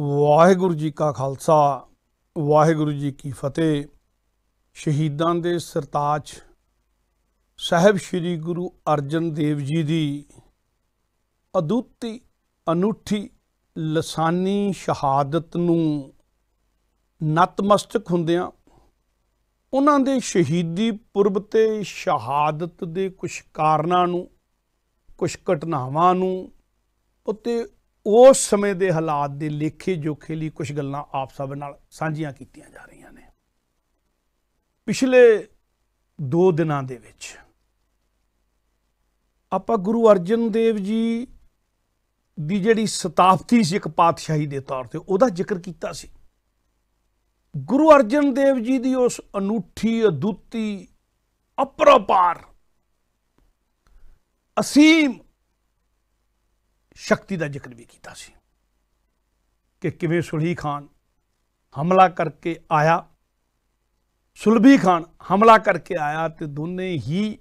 ਵਾਹਿਗੁਰੂ ਜੀ ਕਾ ਖਾਲਸਾ ਵਾਹਿਗੁਰੂ ਜੀ ਕੀ ਫਤਿਹ ਸ਼ਹੀਦਾਂ ਦੇ ਸਰਤਾਜ ਸਾਹਿਬ ਸ੍ਰੀ ਗੁਰੂ ਅਰਜਨ ਦੇਵ ਜੀ ਦੀ ਅਦੁੱਤੀ ਅਨੂਠੀ ਲਸਾਨੀ ਸ਼ਹਾਦਤ ਨੂੰ ਨਤਮਸਤਕ ਹੁੰਦਿਆਂ ਉਹਨਾਂ ਦੇ ਸ਼ਹੀਦੀ ਪੁਰਬ ਤੇ ਸ਼ਹਾਦਤ ਦੇ ਕੁਝ ਕਾਰਨਾਂ ਨੂੰ ਕੁਝ ਘਟਨਾਵਾਂ ਨੂੰ ਉਤੇ ਉਸ ਸਮੇਂ ਦੇ ਹਾਲਾਤ ਦੇ ਲੇਖੇ ਜੋਖੇ ਲਈ ਕੁਝ ਗੱਲਾਂ ਆਪ ਸਭ ਨਾਲ ਸਾਂਝੀਆਂ ਕੀਤੀਆਂ ਜਾ ਰਹੀਆਂ ਨੇ ਪਿਛਲੇ 2 ਦਿਨਾਂ ਦੇ ਵਿੱਚ ਆਪਾਂ ਗੁਰੂ ਅਰਜਨ ਦੇਵ ਜੀ ਦੀ ਜਿਹੜੀ ਸਤਾਫਤੀ ਸੀ ਇੱਕ ਪਾਤਸ਼ਾਹੀ ਦੇ ਤੌਰ ਤੇ ਉਹਦਾ ਜ਼ਿਕਰ ਕੀਤਾ ਸੀ ਗੁਰੂ ਅਰਜਨ ਦੇਵ ਜੀ ਦੀ ਉਸ ਅਨੂਠੀ ਅਦੁੱਤੀ ਅਪਰਪਾਰ ਅਸੀਮ ਸ਼ਕਤੀ ਦਾ ਜ਼ਿਕਰ ਵੀ ਕੀਤਾ ਸੀ ਕਿ ਕਿਵੇਂ ਸੁਲਹੀ ਖਾਨ ਹਮਲਾ ਕਰਕੇ ਆਇਆ ਸੁਲਬੀ ਖਾਨ ਹਮਲਾ ਕਰਕੇ ਆਇਆ ਤੇ ਦੋਨੇ ਹੀ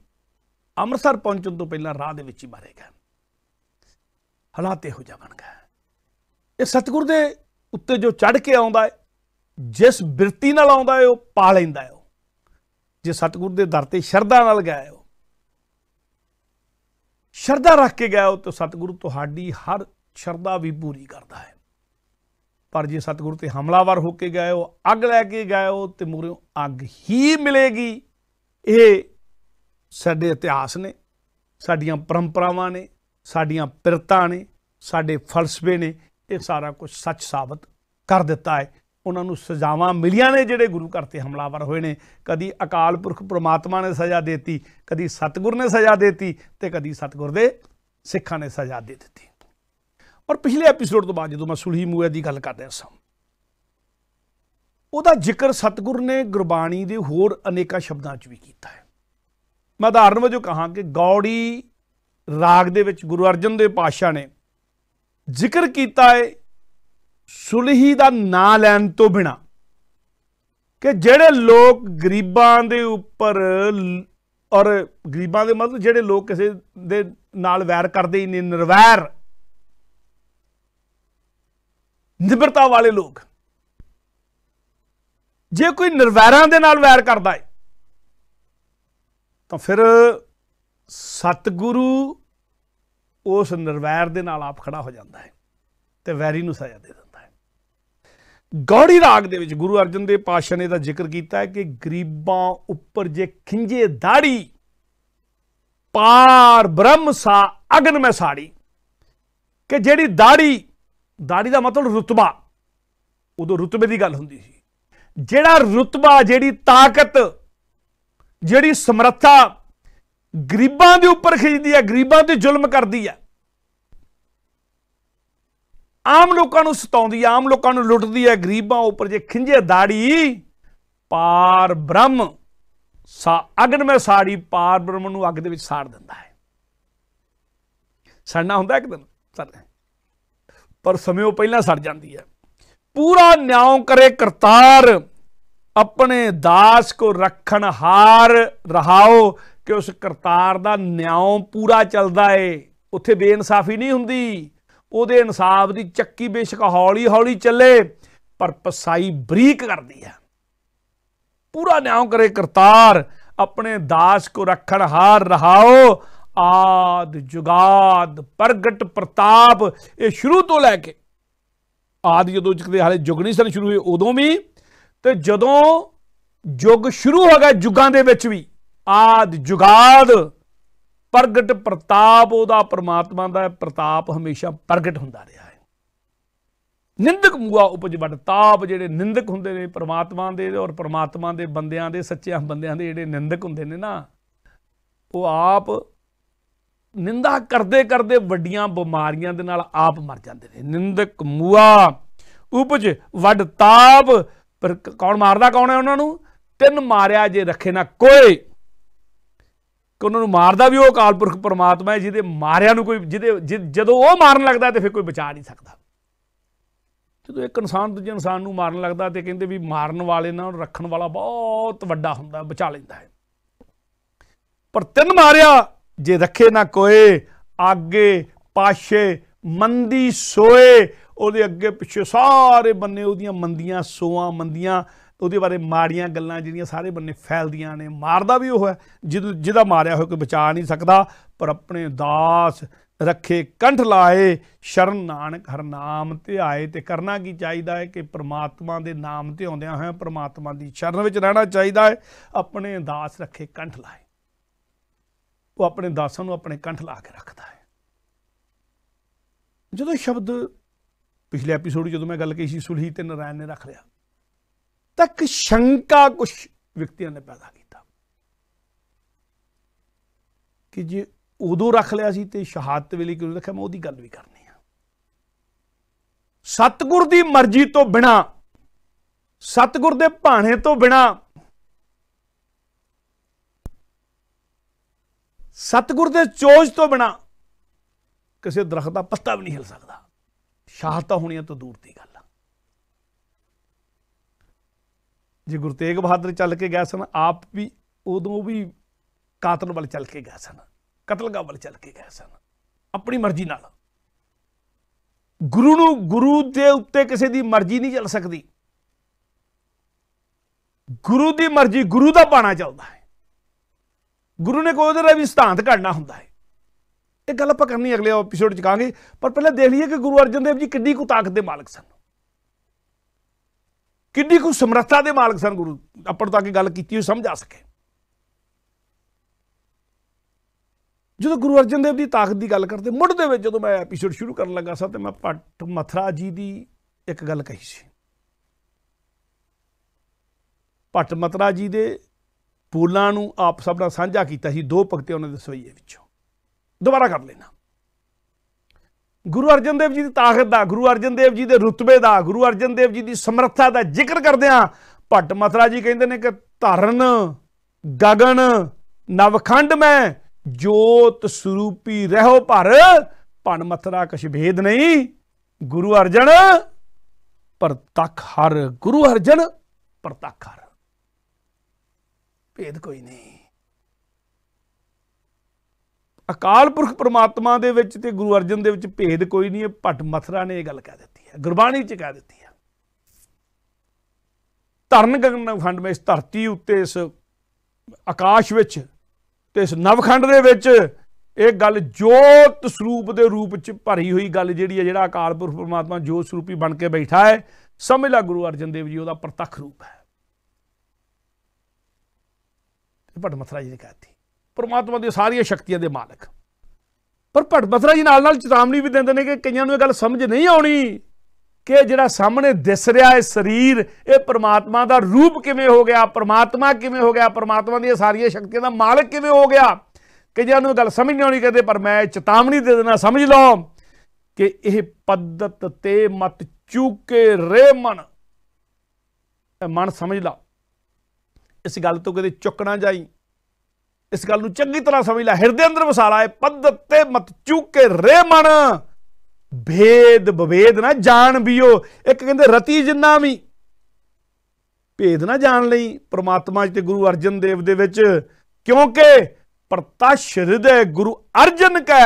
ਅੰਮ੍ਰਿਤਸਰ ਪਹੁੰਚਣ ਤੋਂ ਪਹਿਲਾਂ ਰਾਹ ਦੇ ਵਿੱਚ ਹੀ ਮਾਰੇ ਗਏ ਹਾਲਾਤ ਇਹੋ ਜਿਹਾ ਬਣ ਗਏ ਇਹ ਸਤਗੁਰ ਦੇ ਉੱਤੇ ਜੋ ਚੜ ਕੇ ਆਉਂਦਾ ਹੈ ਜਿਸ ਬਿਰਤੀ ਨਾਲ ਆਉਂਦਾ ਹੈ ਉਹ ਪਾ ਲੈਂਦਾ ਹੈ ਜੇ ਸਤਗੁਰ ਦੇ ਦਰ ਤੇ ਸ਼ਰਧਾ ਨਾਲ ਗਿਆ ਸ਼ਰਧਾ ਰੱਖ ਕੇ ਗਏ ਹੋ ਤਾਂ ਸਤਿਗੁਰੂ ਤੁਹਾਡੀ ਹਰ ਸ਼ਰਧਾ ਵੀ ਪੂਰੀ ਕਰਦਾ ਹੈ ਪਰ ਜੇ ਸਤਿਗੁਰੂ ਤੇ ਹਮਲਾਵਰ ਹੋ ਕੇ ਗਏ ਹੋ ਅੱਗ ਲੈ ਕੇ ਗਏ ਹੋ ਤੇ ਮੂਰੇ ਅੱਗ ਹੀ ਮਿਲੇਗੀ ਇਹ ਸਾਡੇ ਇਤਿਹਾਸ ਨੇ ਸਾਡੀਆਂ ਪਰੰਪਰਾਵਾਂ ਨੇ ਸਾਡੀਆਂ ਪਿਰਤਾਂ ਨੇ ਸਾਡੇ ਫਲਸਫੇ ਨੇ ਇਹ ਸਾਰਾ ਕੁਝ ਸੱਚ ਸਾਬਤ ਕਰ ਦਿੱਤਾ ਹੈ ਉਹਨਾਂ ਨੂੰ ਸਜ਼ਾਵਾਂ ਮਿਲੀਆਂ ਨੇ ਜਿਹੜੇ ਗੁਰੂ ਘਰ ਤੇ ਹਮਲਾਵਰ ਹੋਏ ਨੇ ਕਦੀ ਅਕਾਲ ਪੁਰਖ ਪ੍ਰਮਾਤਮਾ ਨੇ ਸਜ਼ਾ ਦਿੱਤੀ ਕਦੀ ਸਤਗੁਰ ਨੇ ਸਜ਼ਾ ਦਿੱਤੀ ਤੇ ਕਦੀ ਸਤਗੁਰ ਦੇ ਸਿੱਖਾਂ ਨੇ ਸਜ਼ਾ ਦੇ ਦਿੱਤੀ ਔਰ ਪਿਛਲੇ ਐਪੀਸੋਡ ਤੋਂ ਬਾਅਦ ਜਦੋਂ ਮੈਂ ਸੁਲਹੀ ਮੂਏ ਦੀ ਗੱਲ ਕਰਦੇ ਸਾਂ ਉਹਦਾ ਜ਼ਿਕਰ ਸਤਗੁਰ ਨੇ ਗੁਰਬਾਣੀ ਦੇ ਹੋਰ ਅਨੇਕਾਂ ਸ਼ਬਦਾਂ 'ਚ ਵੀ ਕੀਤਾ ਹੈ ਮੈਂ ਉਦਾਹਰਨ ਵਜੋਂ ਕਹਾਂ ਕਿ ਗੌੜੀ ਰਾਗ ਦੇ ਵਿੱਚ ਗੁਰੂ ਅਰਜਨ ਦੇਵ ਪਾਸ਼ਾ ਨੇ ਜ਼ਿਕਰ ਕੀਤਾ ਹੈ ਸੁਲਹੀ ਦਾ ਨਾਂ ਲੈਣ ਤੋਂ ਬਿਨਾ ਕਿ ਜਿਹੜੇ ਲੋਕ ਗਰੀਬਾਂ ਦੇ ਉੱਪਰ ਔਰ ਗਰੀਬਾਂ ਦੇ ਮਤਲਬ ਜਿਹੜੇ ਲੋਕ ਕਿਸੇ ਦੇ ਨਾਲ ਵੈਰ ਕਰਦੇ ਹੀ ਨੇ ਨਿਰਵੈਰ ਨਿਬਰਤਾ ਵਾਲੇ ਲੋਕ ਜੇ ਕੋਈ ਨਿਰਵੈਰਾਂ ਦੇ ਨਾਲ ਵੈਰ ਕਰਦਾ ਹੈ ਤਾਂ ਫਿਰ ਸਤਗੁਰੂ ਉਸ ਨਿਰਵੈਰ ਦੇ ਨਾਲ ਆਪ ਖੜਾ ਹੋ ਜਾਂਦਾ ਹੈ ਤੇ ਵੈਰੀ ਨੂੰ ਸਜ਼ਾ ਦੇ ਦਿੰਦਾ ਗੌੜੀ ਰਾਗ ਦੇ ਵਿੱਚ ਗੁਰੂ ਅਰਜਨ ਦੇਵ ਪਾਤਸ਼ਾਹ ਨੇ ਦਾ ਜ਼ਿਕਰ ਕੀਤਾ ਹੈ ਕਿ ਗਰੀਬਾਂ ਉੱਪਰ ਜੇ ਖਿੰਜੇ ਦਾੜੀ ਪਾਰ ਬ੍ਰਹਮ ਸਾ ਅਗਨ ਮੈਂ ਸਾੜੀ ਕਿ ਜਿਹੜੀ ਦਾੜੀ ਦਾੜੀ ਦਾ ਮਤਲਬ ਰਤਬਾ ਉਦੋਂ ਰਤਬੇ ਦੀ ਗੱਲ ਹੁੰਦੀ ਸੀ ਜਿਹੜਾ ਰਤਬਾ ਜਿਹੜੀ ਤਾਕਤ ਜਿਹੜੀ ਸਮਰੱਥਾ ਗਰੀਬਾਂ ਦੇ ਉੱਪਰ ਖਿੱਚਦੀ ਹੈ ਗਰੀਬਾਂ ਤੇ ਜ਼ੁਲਮ ਕਰਦੀ ਹੈ ਆਮ ਲੋਕਾਂ ਨੂੰ ਸਤਾਉਂਦੀ ਆ ਆਮ ਲੋਕਾਂ ਨੂੰ ਲੁੱਟਦੀ ਹੈ ਗਰੀਬਾਂ ਉੱਪਰ ਜੇ ਖਿੰਝੇ ਦਾੜੀ ਪਾਰ ਬ੍ਰਹਮ ਸਾ ਅਗਨ ਮੈਂ ਸਾੜੀ ਪਾਰ ਬ੍ਰਹਮ ਨੂੰ ਅੱਗ ਦੇ ਵਿੱਚ ਸਾੜ ਦਿੰਦਾ ਹੈ ਸੜਨਾ ਹੁੰਦਾ ਇੱਕ ਦਿਨ ਪਰ ਸਮੇਂ ਉਹ ਪਹਿਲਾਂ ਸੜ ਜਾਂਦੀ ਹੈ ਪੂਰਾ ਨਿਆਂ ਕਰੇ ਕਰਤਾਰ ਆਪਣੇ ਦਾਸ ਕੋ ਰੱਖਣ ਹਾਰ ਰਹਾਓ ਕਿ ਉਸ ਕਰਤਾਰ ਦਾ ਨਿਆਂ ਪੂਰਾ ਚੱਲਦਾ ਏ ਉੱਥੇ ਬੇਇਨਸਾਫੀ ਨਹੀਂ ਹੁੰਦੀ ਉਹਦੇ ਇਨਸਾਫ ਦੀ ਚੱਕੀ ਬੇਸ਼ੱਕ ਹੌਲੀ ਹੌਲੀ ਚੱਲੇ ਪਰ ਪਸਾਈ ਬਰੀਕ ਕਰਦੀ ਆ ਪੂਰਾ ਨਿਆਂ ਕਰੇ ਕਰਤਾਰ ਆਪਣੇ ਦਾਸ ਕੋ ਰੱਖਣ ਹਾਰ ਰਹਾਓ ਆਦ ਜੁਗਾਦ ਪ੍ਰਗਟ ਪ੍ਰਤਾਪ ਇਹ ਸ਼ੁਰੂ ਤੋਂ ਲੈ ਕੇ ਆਦ ਜਦੋਂ ਜਿਕਦੇ ਹਾਲੇ ਜੁਗਣੀ ਸਨ ਸ਼ੁਰੂ ਹੋਏ ਉਦੋਂ ਵੀ ਤੇ ਜਦੋਂ ਯੁੱਗ ਸ਼ੁਰੂ ਹੋ ਗਿਆ ਜੁਗਾਂ ਦੇ ਵਿੱਚ ਵੀ ਆਦ ਜੁਗਾਦ ਪ੍ਰਗਟ ਪ੍ਰਤਾਪ ਉਹਦਾ ਪ੍ਰਮਾਤਮਾ ਦਾ ਪ੍ਰਤਾਪ ਹਮੇਸ਼ਾ ਪ੍ਰਗਟ ਹੁੰਦਾ ਰਿਹਾ ਹੈ ਨਿੰਦਕ ਮੂਆ ਉਪਜ ਵੱਡ ਤਾਪ ਜਿਹੜੇ ਨਿੰਦਕ ਹੁੰਦੇ ਨੇ ਪ੍ਰਮਾਤਮਾ ਦੇ ਔਰ ਪ੍ਰਮਾਤਮਾ ਦੇ ਬੰਦਿਆਂ ਦੇ ਸੱਚਿਆਂ ਬੰਦਿਆਂ ਦੇ ਜਿਹੜੇ ਨਿੰਦਕ ਹੁੰਦੇ ਨੇ ਨਾ ਉਹ ਆਪ ਨਿੰਦਾ ਕਰਦੇ ਕਰਦੇ ਵੱਡੀਆਂ ਬਿਮਾਰੀਆਂ ਦੇ ਨਾਲ ਆਪ ਮਰ ਜਾਂਦੇ ਨੇ ਨਿੰਦਕ ਮੂਆ ਉਪਜ ਵੱਡ ਤਾਪ ਪਰ ਕੌਣ ਮਾਰਦਾ ਕੌਣ ਹੈ ਉਹਨਾਂ ਨੂੰ ਤਿੰਨ ਮਾਰਿਆ ਜੇ ਰੱਖੇ ਨਾ ਕੋਈ ਕਿ ਉਹਨਾਂ ਨੂੰ ਮਾਰਦਾ ਵੀ ਉਹ ਅਕਾਲ ਪੁਰਖ ਪਰਮਾਤਮਾ ਹੈ ਜਿਹਦੇ ਮਾਰਿਆ ਨੂੰ ਕੋਈ ਜਿਹਦੇ ਜਦੋਂ ਉਹ ਮਾਰਨ ਲੱਗਦਾ ਤੇ ਫਿਰ ਕੋਈ ਬਚਾ ਨਹੀਂ ਸਕਦਾ ਜਦੋਂ ਇੱਕ ਇਨਸਾਨ ਦੂਜੇ ਇਨਸਾਨ ਨੂੰ ਮਾਰਨ ਲੱਗਦਾ ਤੇ ਕਹਿੰਦੇ ਵੀ ਮਾਰਨ ਵਾਲੇ ਨਾਲ ਰੱਖਣ ਵਾਲਾ ਬਹੁਤ ਵੱਡਾ ਹੁੰਦਾ ਬਚਾ ਲੈਂਦਾ ਹੈ ਪਰ ਤਿੰਨ ਮਾਰਿਆ ਜੇ ਰੱਖੇ ਨਾ ਕੋਏ ਅੱਗੇ ਪਾਸ਼ੇ ਮੰਦੀ ਸੋਏ ਉਹਦੇ ਅੱਗੇ ਪਿੱਛੇ ਸਾਰੇ ਬੰਨੇ ਉਹਦੀਆਂ ਮੰਦੀਆਂ ਸੋਆਂ ਮੰਦੀਆਂ ਉਹਦੇ ਬਾਰੇ ਮਾੜੀਆਂ ਗੱਲਾਂ ਜਿਹੜੀਆਂ ਸਾਰੇ ਬੰਨੇ ਫੈਲਦੀਆਂ ਨੇ ਮਾਰਦਾ ਵੀ ਉਹ ਹੈ ਜਿਹਦਾ ਮਾਰਿਆ ਹੋਇਆ ਕੋਈ ਬਚਾ ਨਹੀਂ ਸਕਦਾ ਪਰ ਆਪਣੇ ਦਾਸ ਰੱਖੇ ਕੰਠ ਲਾਏ ਸ਼ਰਨ ਨਾਨਕ ਹਰ ਨਾਮ ਤੇ ਆਏ ਤੇ ਕਰਨਾ ਕੀ ਚਾਹੀਦਾ ਹੈ ਕਿ ਪ੍ਰਮਾਤਮਾ ਦੇ ਨਾਮ ਤੇ ਆਉਂਦਿਆਂ ਹੋਇਆਂ ਪ੍ਰਮਾਤਮਾ ਦੀ ਸ਼ਰਨ ਵਿੱਚ ਰਹਿਣਾ ਚਾਹੀਦਾ ਹੈ ਆਪਣੇ ਦਾਸ ਰੱਖੇ ਕੰਠ ਲਾਏ ਉਹ ਆਪਣੇ ਦਾਸਾਂ ਨੂੰ ਆਪਣੇ ਕੰਠ ਲਾ ਕੇ ਰੱਖਦਾ ਹੈ ਜਦੋਂ ਸ਼ਬਦ ਪਿਛਲੇ ਐਪੀਸੋਡ ਜਦੋਂ ਮੈਂ ਗੱਲ ਕੀਤੀ ਸੀ ਸੁਲਹੀ ਤੇ ਨਰਾਇਣ ਨੇ ਰੱਖ ਲਿਆ ਤੱਕ ਸ਼ੰਕਾ ਕੁਝ ਵਿਅਕਤੀਆਂ ਨੇ ਪੈਦਾ ਕੀਤਾ ਕਿ ਜੇ ਉਦੋਂ ਰੱਖ ਲਿਆ ਸੀ ਤੇ ਸ਼ਹਾਦਤ ਵੇਲੇ ਕਿਉਂ ਰੱਖਿਆ ਮੈਂ ਉਹਦੀ ਗੱਲ ਵੀ ਕਰਨੀ ਆ ਸਤਗੁਰ ਦੀ ਮਰਜ਼ੀ ਤੋਂ ਬਿਨਾ ਸਤਗੁਰ ਦੇ ਭਾਣੇ ਤੋਂ ਬਿਨਾ ਸਤਗੁਰ ਦੇ ਚੋਜ ਤੋਂ ਬਿਨਾ ਕਿਸੇ ਦਰਖਤ ਦਾ ਪੱਤਾ ਵੀ ਨਹੀਂ ਹਿਲ ਸਕਦਾ ਸ਼ਹਾਦਤ ਹੋਣੀਆਂ ਤਾਂ ਦੂਰ ਦੀ ਗੱਲ ਜੇ ਗੁਰੂ ਤੇਗ ਬਹਾਦਰ ਚੱਲ ਕੇ ਗਏ ਸਨ ਆਪ ਵੀ ਉਦੋਂ ਵੀ ਕਾਤਲ ਵੱਲ ਚੱਲ ਕੇ ਗਏ ਸਨ ਕਤਲਗਾ ਵੱਲ ਚੱਲ ਕੇ ਗਏ ਸਨ ਆਪਣੀ ਮਰਜ਼ੀ ਨਾਲ ਗੁਰੂ ਨੂੰ ਗੁਰੂ ਦੇ ਉੱਤੇ ਕਿਸੇ ਦੀ ਮਰਜ਼ੀ ਨਹੀਂ ਚੱਲ ਸਕਦੀ ਗੁਰੂ ਦੀ ਮਰਜ਼ੀ ਗੁਰੂ ਦਾ ਬਾਣਾ ਚੱਲਦਾ ਹੈ ਗੁਰੂ ਨੇ ਕੋਈ ਉਹਦਾ ਵੀ ਸਿਧਾਂਤ ਘੜਨਾ ਹੁੰਦਾ ਹੈ ਇਹ ਗੱਲ ਆਪਾਂ ਕਰਨੀ ਅਗਲੇ ਐਪੀਸੋਡ ਚ ਕਾਂਗੇ ਪਰ ਪਹਿਲਾਂ ਦੇਖ ਲਈਏ ਕਿ ਗੁਰੂ ਅਰਜਨ ਦੇਵ ਜੀ ਕਿੰਨੀ ਕੁ ਤਾਕਤ ਦੇ ਮਾਲਕ ਸਨ ਕਿੰਨੀ ਕੁ ਸਮਰੱਥਾ ਦੇ ਮਾਲਕ ਸਨ ਗੁਰੂ ਆਪਾਂ ਤਾਂ ਕਿ ਗੱਲ ਕੀਤੀ ਹੋਈ ਸਮਝ ਆ ਸਕੇ ਜਦੋਂ ਗੁਰੂ ਅਰਜਨ ਦੇਵ ਦੀ ਤਾਕਤ ਦੀ ਗੱਲ ਕਰਦੇ ਮੁੱਢ ਦੇ ਵਿੱਚ ਜਦੋਂ ਮੈਂ ਐਪੀਸੋਡ ਸ਼ੁਰੂ ਕਰਨ ਲੱਗਾ ਸਾਂ ਤੇ ਮੈਂ ਪੱਟ ਮਥਰਾ ਜੀ ਦੀ ਇੱਕ ਗੱਲ ਕਹੀ ਸੀ ਪੱਟ ਮਥਰਾ ਜੀ ਦੇ ਪੂਲਾਂ ਨੂੰ ਆਪ ਸਭ ਨਾਲ ਸਾਂਝਾ ਕੀਤਾ ਸੀ ਦੋ ਭਗਤੇ ਉਹਨਾਂ ਦੇ ਸਵਈਏ ਵਿੱਚੋਂ ਦੁਬਾਰਾ ਕਰ ਲੈਣਾ ਗੁਰੂ ਅਰਜਨ ਦੇਵ ਜੀ ਦੀ ਤਾਕਤ ਦਾ ਗੁਰੂ ਅਰਜਨ ਦੇਵ ਜੀ ਦੇ ਰੁਤਬੇ ਦਾ ਗੁਰੂ ਅਰਜਨ ਦੇਵ ਜੀ ਦੀ ਸਮਰੱਥਾ ਦਾ ਜ਼ਿਕਰ ਕਰਦੇ ਆ ਭੱਟ ਮਥਰਾ ਜੀ ਕਹਿੰਦੇ ਨੇ ਕਿ ਧਰਨ ਗਗਨ ਨਵਖੰਡ ਮੈਂ ਜੋਤ ਸਰੂਪੀ ਰਹੋ ਪਰ ਪਣ ਮਥਰਾ ਕਛ ਭੇਦ ਨਹੀਂ ਗੁਰੂ ਅਰਜਨ ਪ੍ਰਤੱਖ ਹਰ ਗੁਰੂ ਅਰਜਨ ਪ੍ਰਤੱਖ ਹਰ ਭੇਦ ਕੋਈ ਨਹੀਂ ਅਕਾਲ ਪੁਰਖ ਪ੍ਰਮਾਤਮਾ ਦੇ ਵਿੱਚ ਤੇ ਗੁਰੂ ਅਰਜਨ ਦੇ ਵਿੱਚ ਭੇਦ ਕੋਈ ਨਹੀਂ ਹੈ ਭੱਟ ਮਥਰਾ ਨੇ ਇਹ ਗੱਲ ਕਹਿ ਦਿੱਤੀ ਹੈ ਗੁਰਬਾਣੀ 'ਚ ਕਹਿ ਦਿੱਤੀ ਹੈ ਧਰਨ ਗਗਨ ਖੰਡ ਵਿੱਚ ਧਰਤੀ ਉੱਤੇ ਇਸ ਆਕਾਸ਼ ਵਿੱਚ ਤੇ ਇਸ ਨਵਖੰਡ ਦੇ ਵਿੱਚ ਇਹ ਗੱਲ ਜੋਤ ਸਰੂਪ ਦੇ ਰੂਪ ਚ ਭਰੀ ਹੋਈ ਗੱਲ ਜਿਹੜੀ ਹੈ ਜਿਹੜਾ ਅਕਾਲ ਪੁਰਖ ਪ੍ਰਮਾਤਮਾ ਜੋਤ ਸਰੂਪੀ ਬਣ ਕੇ ਬੈਠਾ ਹੈ ਸਮਝ ਲੈ ਗੁਰੂ ਅਰਜਨ ਦੇਵ ਜੀ ਉਹਦਾ ਪ੍ਰਤੱਖ ਰੂਪ ਹੈ ਭਟ ਮਥਰਾ ਜੀ ਨੇ ਕਹਿਤੀ ਪਰਮਾਤਮਾ ਦੀ ਸਾਰੀਆਂ ਸ਼ਕਤੀਆਂ ਦੇ ਮਾਲਕ ਪਰ ਭਟ ਬਸਰਾ ਜੀ ਨਾਲ ਨਾਲ ਚੇਤਾਵਨੀ ਵੀ ਦਿੰਦੇ ਨੇ ਕਿ ਕਈਆਂ ਨੂੰ ਇਹ ਗੱਲ ਸਮਝ ਨਹੀਂ ਆਉਣੀ ਕਿ ਜਿਹੜਾ ਸਾਹਮਣੇ ਦਿਸ ਰਿਹਾ ਹੈ ਸਰੀਰ ਇਹ ਪਰਮਾਤਮਾ ਦਾ ਰੂਪ ਕਿਵੇਂ ਹੋ ਗਿਆ ਪਰਮਾਤਮਾ ਕਿਵੇਂ ਹੋ ਗਿਆ ਪਰਮਾਤਮਾ ਦੀਆਂ ਸਾਰੀਆਂ ਸ਼ਕਤੀਆਂ ਦਾ ਮਾਲਕ ਕਿਵੇਂ ਹੋ ਗਿਆ ਕਈਆਂ ਨੂੰ ਗੱਲ ਸਮਝ ਨਹੀਂ ਆਉਣੀ ਕਹਿੰਦੇ ਪਰ ਮੈਂ ਚੇਤਾਵਨੀ ਦੇ ਦੇਣਾ ਸਮਝ ਲਓ ਕਿ ਇਹ ਪਦਤ ਤੇ ਮਤ ਚੂਕੇ ਰੇ ਮਨ ਮਨ ਸਮਝ ਲਾ ਇਸ ਗੱਲ ਤੋਂ ਕਦੇ ਚੁੱਕਣਾ ਜਾਈ ਇਸ ਗੱਲ ਨੂੰ ਚੰਗੀ ਤਰ੍ਹਾਂ ਸਮਝ ਲੈ ਹਿਰਦੇ ਅੰਦਰ ਵਸਾ ਹੈ ਪਦ ਤੇ ਮਤ ਚੂਕੇ ਰੇ ਮਨ ਭੇਦ ਬਵੇਦ ਨਾ ਜਾਣ ਬਿਓ ਇੱਕ ਕਹਿੰਦੇ ਰਤੀ ਜਿੰਨਾ ਵੀ ਭੇਦ ਨਾ ਜਾਣ ਲਈ ਪ੍ਰਮਾਤਮਾ ਤੇ ਗੁਰੂ ਅਰਜਨ ਦੇਵ ਦੇ ਵਿੱਚ ਕਿਉਂਕਿ ਪ੍ਰਤਸ਼ ਹਿਰਦੇ ਗੁਰੂ ਅਰਜਨ ਕਾ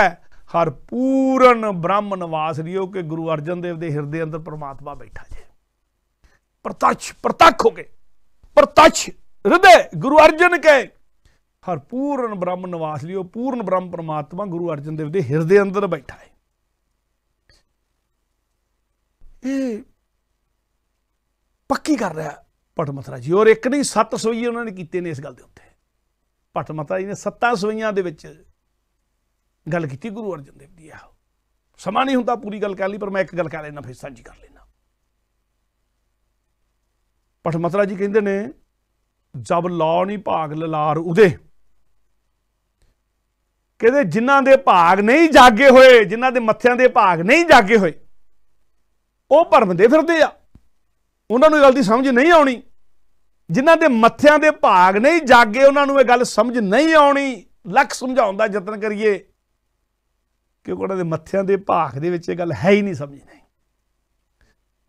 ਹਰ ਪੂਰਨ ਬ੍ਰਹਮ ਨਿਵਾਸ ਰਿਓ ਕਿ ਗੁਰੂ ਅਰਜਨ ਦੇਵ ਦੇ ਹਿਰਦੇ ਅੰਦਰ ਪ੍ਰਮਾਤਮਾ ਬੈਠਾ ਜੇ ਪ੍ਰਤੱਖ ਪ੍ਰਤੱਖ ਹੋ ਕੇ ਪ੍ਰਤੱਖ ਹਿਰਦੇ ਗੁਰੂ ਅਰਜਨ ਕਾ ਹਰ ਪੂਰਨ ਬ੍ਰਹਮ ਨਿਵਾਸ ਲਿਓ ਪੂਰਨ ਬ੍ਰਹਮ ਪਰਮਾਤਮਾ ਗੁਰੂ ਅਰਜਨ ਦੇਵ ਦੇ ਹਿਰਦੇ ਅੰਦਰ ਬੈਠਾ ਹੈ ਇਹ ਪੱਕੀ ਕਰ ਰਿਹਾ ਪਟਮਤਰਾ ਮਥਰਾ ਜੀ ਔਰ ਇੱਕ ਨਹੀਂ ਸੱਤ ਸੋਈ ਉਹਨਾਂ ਨੇ ਕੀਤੇ ਨੇ ਇਸ ਗੱਲ ਦੇ ਉੱਤੇ ਪਟਮਤਰਾ ਮਥਰਾ ਜੀ ਨੇ ਸੱਤਾਂ ਸੋਈਆਂ ਦੇ ਵਿੱਚ ਗੱਲ ਕੀਤੀ ਗੁਰੂ ਅਰਜਨ ਦੇਵ ਦੀ ਆ ਸਮਾਂ ਨਹੀਂ ਹੁੰਦਾ ਪੂਰੀ ਗੱਲ ਕਹਿ ਲਈ ਪਰ ਮੈਂ ਇੱਕ ਗੱਲ ਕਹਿ ਲੈਣਾ ਫਿਰ ਸਾਂਝੀ ਕਰ ਲੈਣਾ ਪਟਮਤਰਾ ਮਥਰਾ ਜੀ ਕਹਿੰਦੇ ਨੇ ਜਬ ਲਾਉ ਨਹੀਂ ਭਾਗ ਲਲਾਰ ਉਦੇ ਕਹਿੰਦੇ ਜਿਨ੍ਹਾਂ ਦੇ ਭਾਗ ਨਹੀਂ ਜਾਗੇ ਹੋਏ ਜਿਨ੍ਹਾਂ ਦੇ ਮੱਥਿਆਂ ਦੇ ਭਾਗ ਨਹੀਂ ਜਾਗੇ ਹੋਏ ਉਹ ਭਰਮ ਦੇ ਫਿਰਦੇ ਆ ਉਹਨਾਂ ਨੂੰ ਇਹ ਗੱਲ ਦੀ ਸਮਝ ਨਹੀਂ ਆਉਣੀ ਜਿਨ੍ਹਾਂ ਦੇ ਮੱਥਿਆਂ ਦੇ ਭਾਗ ਨਹੀਂ ਜਾਗੇ ਉਹਨਾਂ ਨੂੰ ਇਹ ਗੱਲ ਸਮਝ ਨਹੀਂ ਆਉਣੀ ਲੱਖ ਸਮਝਾਉਣ ਦਾ ਯਤਨ ਕਰੀਏ ਕਿ ਕੋੜਾ ਦੇ ਮੱਥਿਆਂ ਦੇ ਭਾਗ ਦੇ ਵਿੱਚ ਇਹ ਗੱਲ ਹੈ ਹੀ ਨਹੀਂ ਸਮਝੀ ਨਹੀਂ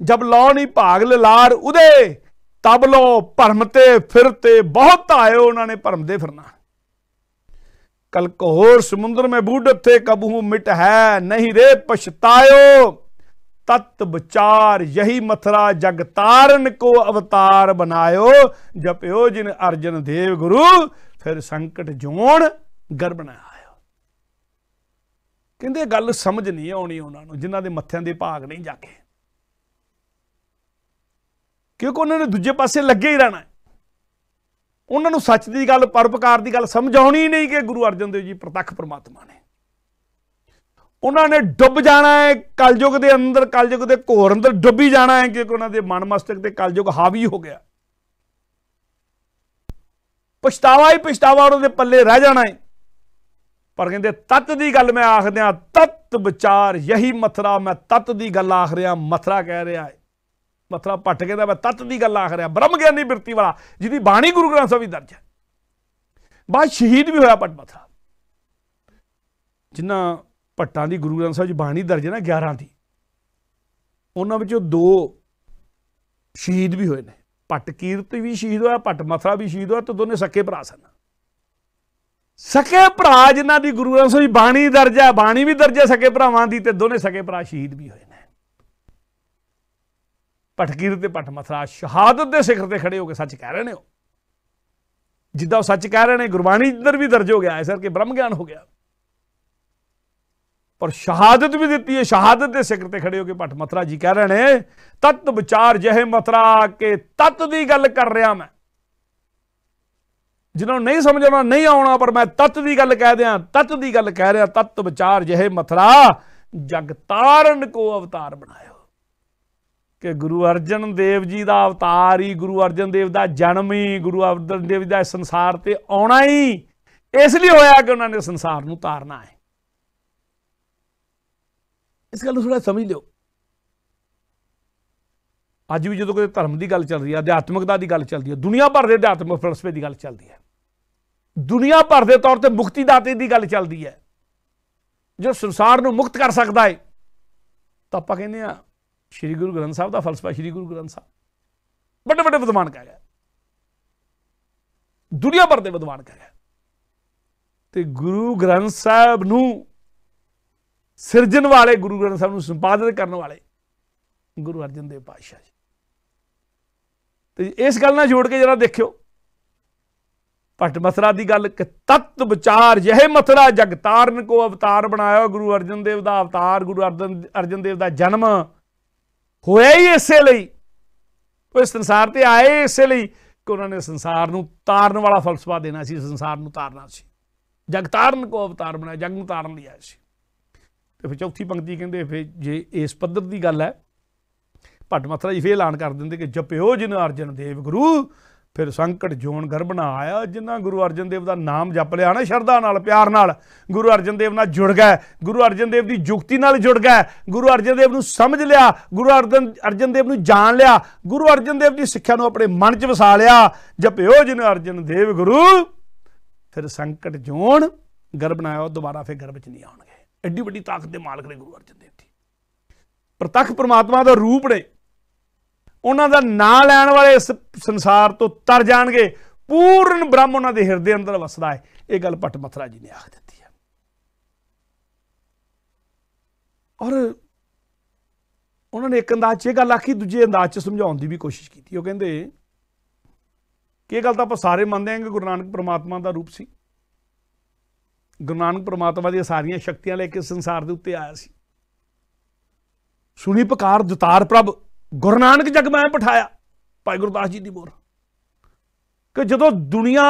ਜਬ ਲੋ ਨਹੀਂ ਭਾਗ ਲਲਾਰ ਉਹਦੇ ਤਬ ਲੋ ਭਰਮ ਤੇ ਫਿਰ ਤੇ ਬਹੁਤ ਆਇਓ ਉਹਨਾਂ ਨੇ ਭਰਮ ਦੇ ਫਿਰਨਾ कल कहोर समुद्र में बूढ़त थे कबू मिट है नहीं रे पछतायो तत् विचार यही मथुरा जगतारन को अवतार बनायो जपयो जिन अर्जन देव गुरु फिर संकट ਜੋਣ ਗਰਬ ਨਾ ਆਇਓ ਕਹਿੰਦੇ ਗੱਲ ਸਮਝ ਨਹੀਂ ਆਉਣੀ ਉਹਨਾਂ ਨੂੰ ਜਿਨ੍ਹਾਂ ਦੇ ਮੱਥਿਆਂ ਦੇ ਭਾਗ ਨਹੀਂ ਜਾਗੇ ਕਿਉਂਕਿ ਉਹਨਾਂ ਨੇ ਦੂਜੇ ਪਾਸੇ ਲੱਗੇ ਹੀ ਰਹਿਣਾ ਉਹਨਾਂ ਨੂੰ ਸੱਚ ਦੀ ਗੱਲ ਪਰਪਕਾਰ ਦੀ ਗੱਲ ਸਮਝਾਉਣੀ ਨਹੀਂ ਕਿ ਗੁਰੂ ਅਰਜਨ ਦੇਵ ਜੀ ਪ੍ਰਤੱਖ ਪ੍ਰਮਾਤਮਾ ਨੇ ਉਹਨਾਂ ਨੇ ਡੁੱਬ ਜਾਣਾ ਹੈ ਕਲਯੁਗ ਦੇ ਅੰਦਰ ਕਲਯੁਗ ਦੇ ਘੋਰ ਅੰਦਰ ਡੁੱਬੀ ਜਾਣਾ ਹੈ ਕਿਉਂਕਿ ਉਹਨਾਂ ਦੇ ਮਨ ਮਸਤਕ ਤੇ ਕਲਯੁਗ ਹਾਵੀ ਹੋ ਗਿਆ ਪਛਤਾਵਾ ਹੀ ਪਛਤਾਵਾ ਉਹਨਾਂ ਦੇ ਪੱਲੇ ਰਹਿ ਜਾਣਾ ਹੈ ਪਰ ਕਹਿੰਦੇ ਤਤ ਦੀ ਗੱਲ ਮੈਂ ਆਖਦਿਆਂ ਤਤ ਵਿਚਾਰ ਯਹੀ ਮਥਰਾ ਮੈਂ ਤਤ ਦੀ ਗੱਲ ਆਖ ਰਿਹਾ ਮਥਰਾ ਕਹਿ ਰਿਹਾ ਹੈ ਮਤਲਬ ਕੇ ਦਾ ਮੈਂ ਤਤ ਦੀ ਗੱਲ ਆਖ ਰਿਹਾ ਬ੍ਰਹਮ ਗਿਆਨੀ ਬਿਰਤੀ ਵਾਲਾ ਜਿਹਦੀ ਬਾਣੀ ਗੁਰੂ ਗ੍ਰੰਥ ਸਾਹਿਬ ਵਿੱਚ ਦਰਜ ਹੈ ਬਾਅਦ ਸ਼ਹੀਦ ਵੀ ਹੋਇਆ ਪੱਟ ਮਥਰਾ ਜਿਨ੍ਹਾਂ ਪੱਟਾਂ ਦੀ ਗੁਰੂ ਗ੍ਰੰਥ ਸਾਹਿਬ ਜੀ ਬਾਣੀ ਦਰਜ ਹੈ ਨਾ 11 ਦੀ ਉਹਨਾਂ ਵਿੱਚੋਂ ਦੋ ਸ਼ਹੀਦ ਵੀ ਹੋਏ ਨੇ ਪੱਟ ਕੀਰਤ ਵੀ ਸ਼ਹੀਦ ਹੋਇਆ ਪੱਟ ਮਥਰਾ ਵੀ ਸ਼ਹੀਦ ਹੋਇਆ ਤੇ ਦੋਨੇ ਸਕੇ ਭਰਾ ਸਨ ਸਕੇ ਭਰਾ ਜਿਨ੍ਹਾਂ ਦੀ ਗੁਰੂ ਗ੍ਰੰਥ ਸਾਹਿਬ ਦੀ ਬਾਣੀ ਦਰਜ ਹੈ ਬਾਣੀ ਵੀ ਦਰਜ ਹੈ ਸਕੇ ਭਰਾਵਾਂ ਦੀ ਤੇ ਦੋਨੇ ਸਕੇ ਭਰਾ ਸ਼ਹੀਦ ਵੀ ਹੋਏ ਪਟਕੀਰ ਤੇ ਪਟ ਮਥਰਾ ਸ਼ਹਾਦਤ ਦੇ ਸਿਖਰ ਤੇ ਖੜੇ ਹੋ ਕੇ ਸੱਚ ਕਹਿ ਰਹੇ ਨੇ ਉਹ ਜਿੱਦਾਂ ਉਹ ਸੱਚ ਕਹਿ ਰਹੇ ਨੇ ਗੁਰਬਾਣੀ ਜਿੱਦਰ ਵੀ ਦਰਜ ਹੋ ਗਿਆ ਹੈ ਸਰ ਕਿ ਬ੍ਰਹਮ ਗਿਆਨ ਹੋ ਗਿਆ ਪਰ ਸ਼ਹਾਦਤ ਵੀ ਦਿੱਤੀ ਹੈ ਸ਼ਹਾਦਤ ਦੇ ਸਿਖਰ ਤੇ ਖੜੇ ਹੋ ਕੇ ਪਟ ਮਥਰਾ ਜੀ ਕਹਿ ਰਹੇ ਨੇ ਤਤ ਵਿਚਾਰ ਜਹੇ ਮਥਰਾ ਕੇ ਤਤ ਦੀ ਗੱਲ ਕਰ ਰਿਹਾ ਮੈਂ ਜਿਨ੍ਹਾਂ ਨੂੰ ਨਹੀਂ ਸਮਝਣਾ ਨਹੀਂ ਆਉਣਾ ਪਰ ਮੈਂ ਤਤ ਦੀ ਗੱਲ ਕਹਿ ਦਿਆਂ ਤਤ ਦੀ ਗੱਲ ਕਹਿ ਰਿਹਾ ਤਤ ਵਿਚਾਰ ਜਹੇ ਮਥਰਾ ਜਗਤਾਰਨ ਕੋ ਅਵਤਾਰ ਬਣਾਇਆ ਕਿ ਗੁਰੂ ਅਰਜਨ ਦੇਵ ਜੀ ਦਾ ਅਵਤਾਰ ਹੀ ਗੁਰੂ ਅਰਜਨ ਦੇਵ ਦਾ ਜਨਮ ਹੀ ਗੁਰੂ ਅਰਜਨ ਦੇਵ ਦਾ ਸੰਸਾਰ ਤੇ ਆਉਣਾ ਹੀ ਇਸ ਲਈ ਹੋਇਆ ਕਿ ਉਹਨਾਂ ਨੇ ਸੰਸਾਰ ਨੂੰ ਤਾਰਨਾ ਹੈ ਇਸ ਗੱਲ ਨੂੰ ਥੋੜਾ ਸਮਝ ਲਿਓ ਅੱਜ ਵੀ ਜਦੋਂ ਕੋਈ ਧਰਮ ਦੀ ਗੱਲ ਚੱਲ ਰਹੀ ਹੈ ਅਧਿਆਤਮਿਕਤਾ ਦੀ ਗੱਲ ਚੱਲਦੀ ਹੈ ਦੁਨੀਆ ਭਰ ਦੇ ਅਧਿਆਤਮਿਕ ਫਲਸਫੇ ਦੀ ਗੱਲ ਚੱਲਦੀ ਹੈ ਦੁਨੀਆ ਭਰ ਦੇ ਤੌਰ ਤੇ ਮੁਕਤੀ ਦਾਤੇ ਦੀ ਗੱਲ ਚੱਲਦੀ ਹੈ ਜੋ ਸੰਸਾਰ ਨੂੰ ਮੁਕਤ ਕਰ ਸਕਦਾ ਹੈ ਤਾਂ ਆਪਾਂ ਕਹਿੰਦੇ ਆ ਸ੍ਰੀ ਗੁਰੂ ਗ੍ਰੰਥ ਸਾਹਿਬ ਦਾ ਫਲਸਫਾ ਸ੍ਰੀ ਗੁਰੂ ਗ੍ਰੰਥ ਸਾਹਿਬ ਵੱਡੇ ਵੱਡੇ ਵਿਦਵਾਨ ਕਹਿ ਗਏ ਦੁਨੀਆ ਭਰ ਦੇ ਵਿਦਵਾਨ ਕਹਿ ਗਏ ਤੇ ਗੁਰੂ ਗ੍ਰੰਥ ਸਾਹਿਬ ਨੂੰ ਸਿਰਜਣ ਵਾਲੇ ਗੁਰੂ ਗ੍ਰੰਥ ਸਾਹਿਬ ਨੂੰ ਸੰਪਾਦਨ ਕਰਨ ਵਾਲੇ ਗੁਰੂ ਅਰਜਨ ਦੇਵ ਪਾਤਸ਼ਾਹ ਜੀ ਤੇ ਇਸ ਗੱਲ ਨਾਲ ਜੋੜ ਕੇ ਜਰਾ ਦੇਖਿਓ ਪਟ ਮਸਰਾ ਦੀ ਗੱਲ ਕਿ ਤਤ ਵਿਚਾਰ ਇਹ ਮਥਰਾ ਜਗਤਾਰਨ ਕੋ ਅਵਤਾਰ ਬਣਾਇਆ ਗੁਰੂ ਅਰਜਨ ਦੇਵ ਦਾ ਅਵਤਾਰ ਗੁਰੂ ਅਰਜਨ ਦੇਵ ਦਾ ਜਨਮ ਹੋਇਆ ਹੀ ਇਸੇ ਲਈ ਉਹ ਇਸ ਸੰਸਾਰ ਤੇ ਆਏ ਇਸੇ ਲਈ ਕਿ ਉਹਨਾਂ ਨੇ ਸੰਸਾਰ ਨੂੰ ਤਾਰਨ ਵਾਲਾ ਫਲਸਫਾ ਦੇਣਾ ਸੀ ਸੰਸਾਰ ਨੂੰ ਤਾਰਨਾ ਸੀ ਜਗ ਤਾਰਨ ਕੋ ਅਵਤਾਰ ਬਣਾਇਆ ਜਗ ਨੂੰ ਤਾਰਨ ਲਈ ਆਏ ਸੀ ਤੇ ਫਿਰ ਚੌਥੀ ਪੰਕਤੀ ਕਹਿੰਦੇ ਫਿਰ ਜੇ ਇਸ ਪੱਧਰ ਦੀ ਗੱਲ ਹੈ ਭੱਟ ਮਥਰਾ ਜੀ ਫੇਰ ਐਲਾਨ ਕਰ ਦਿੰਦੇ ਕਿ ਜਪਿਓ ਜਿਨ ਅਰਜਨ ਦੇਵ ਗੁਰੂ ਫਿਰ ਸੰਕਟ ਜੋਨ ਬਣਾ ਆਇਆ ਜਿਨ੍ਹਾਂ ਗੁਰੂ ਅਰਜਨ ਦੇਵ ਦਾ ਨਾਮ ਜਪ ਲਿਆ ਨਾ ਸ਼ਰਧਾ ਨਾਲ ਪਿਆਰ ਨਾਲ ਗੁਰੂ ਅਰਜਨ ਦੇਵ ਨਾਲ ਜੁੜ ਗਿਆ ਗੁਰੂ ਅਰਜਨ ਦੇਵ ਦੀ ਜੁਗਤੀ ਨਾਲ ਜੁੜ ਗਿਆ ਗੁਰੂ ਅਰਜਨ ਦੇਵ ਨੂੰ ਸਮਝ ਲਿਆ ਗੁਰੂ ਅਰਜਨ ਅਰਜਨ ਦੇਵ ਨੂੰ ਜਾਣ ਲਿਆ ਗੁਰੂ ਅਰਜਨ ਦੇਵ ਦੀ ਸਿੱਖਿਆ ਨੂੰ ਆਪਣੇ ਮਨ 'ਚ ਵਸਾ ਲਿਆ ਜਪਿਓ ਜਿਨ ਅਰਜਨ ਦੇਵ ਗੁਰੂ ਫਿਰ ਸੰਕਟ ਜੋਨ ਘਰ ਬਣਾਇਆ ਆਇਆ ਦੁਬਾਰਾ ਫੇਰ ਗਰਭ 'ਚ ਨਹੀਂ ਆਉਣਗੇ ਐਡੀ ਵੱਡੀ ਤਾਕਤ ਦੇ ਮਾਲਕ ਨੇ ਗੁਰੂ ਅਰਜਨ ਦੇਵ ਦੀ ਪ੍ਰਤੱਖ ਪ੍ਰਮਾਤਮਾ ਦਾ ਰੂਪ ਨੇ ਉਹਨਾਂ ਦਾ ਨਾਂ ਲੈਣ ਵਾਲੇ ਇਸ ਸੰਸਾਰ ਤੋਂ ਤਰ ਜਾਣਗੇ ਪੂਰਨ ਬ੍ਰਹਮ ਉਹਨਾਂ ਦੇ ਹਿਰਦੇ ਅੰਦਰ ਵਸਦਾ ਹੈ ਇਹ ਗੱਲ ਪਟ ਮਥਰਾ ਜੀ ਨੇ ਆਖ ਦਿੱਤੀ ਹੈ ਔਰ ਉਹਨਾਂ ਨੇ ਇੱਕ ਅੰਦਾਜ਼ 'ਚ ਇਹ ਗੱਲ ਆਖੀ ਦੂਜੇ ਅੰਦਾਜ਼ 'ਚ ਸਮਝਾਉਣ ਦੀ ਵੀ ਕੋਸ਼ਿਸ਼ ਕੀਤੀ ਉਹ ਕਹਿੰਦੇ ਕਿ ਇਹ ਗੱਲ ਤਾਂ ਆਪਾਂ ਸਾਰੇ ਮੰਨਦੇ ਹਾਂ ਕਿ ਗੁਰੂ ਨਾਨਕ ਪ੍ਰਮਾਤਮਾ ਦਾ ਰੂਪ ਸੀ ਗੁਰੂ ਨਾਨਕ ਪ੍ਰਮਾਤਮਾ ਦੀਆਂ ਸਾਰੀਆਂ ਸ਼ਕਤੀਆਂ ਲੈ ਕੇ ਸੰਸਾਰ ਦੇ ਉੱਤੇ ਆਇਆ ਸੀ ਸੁਣੀ ਪੁਕਾਰ ਦਤਾਰ ਪ੍ਰਭ ਗੁਰੂ ਨਾਨਕ ਜਗ ਮੈਂ ਪਠਾਇਆ ਭਾਈ ਗੁਰਦਾਸ ਜੀ ਦੀ ਮੋਹਰ ਕਿ ਜਦੋਂ ਦੁਨੀਆ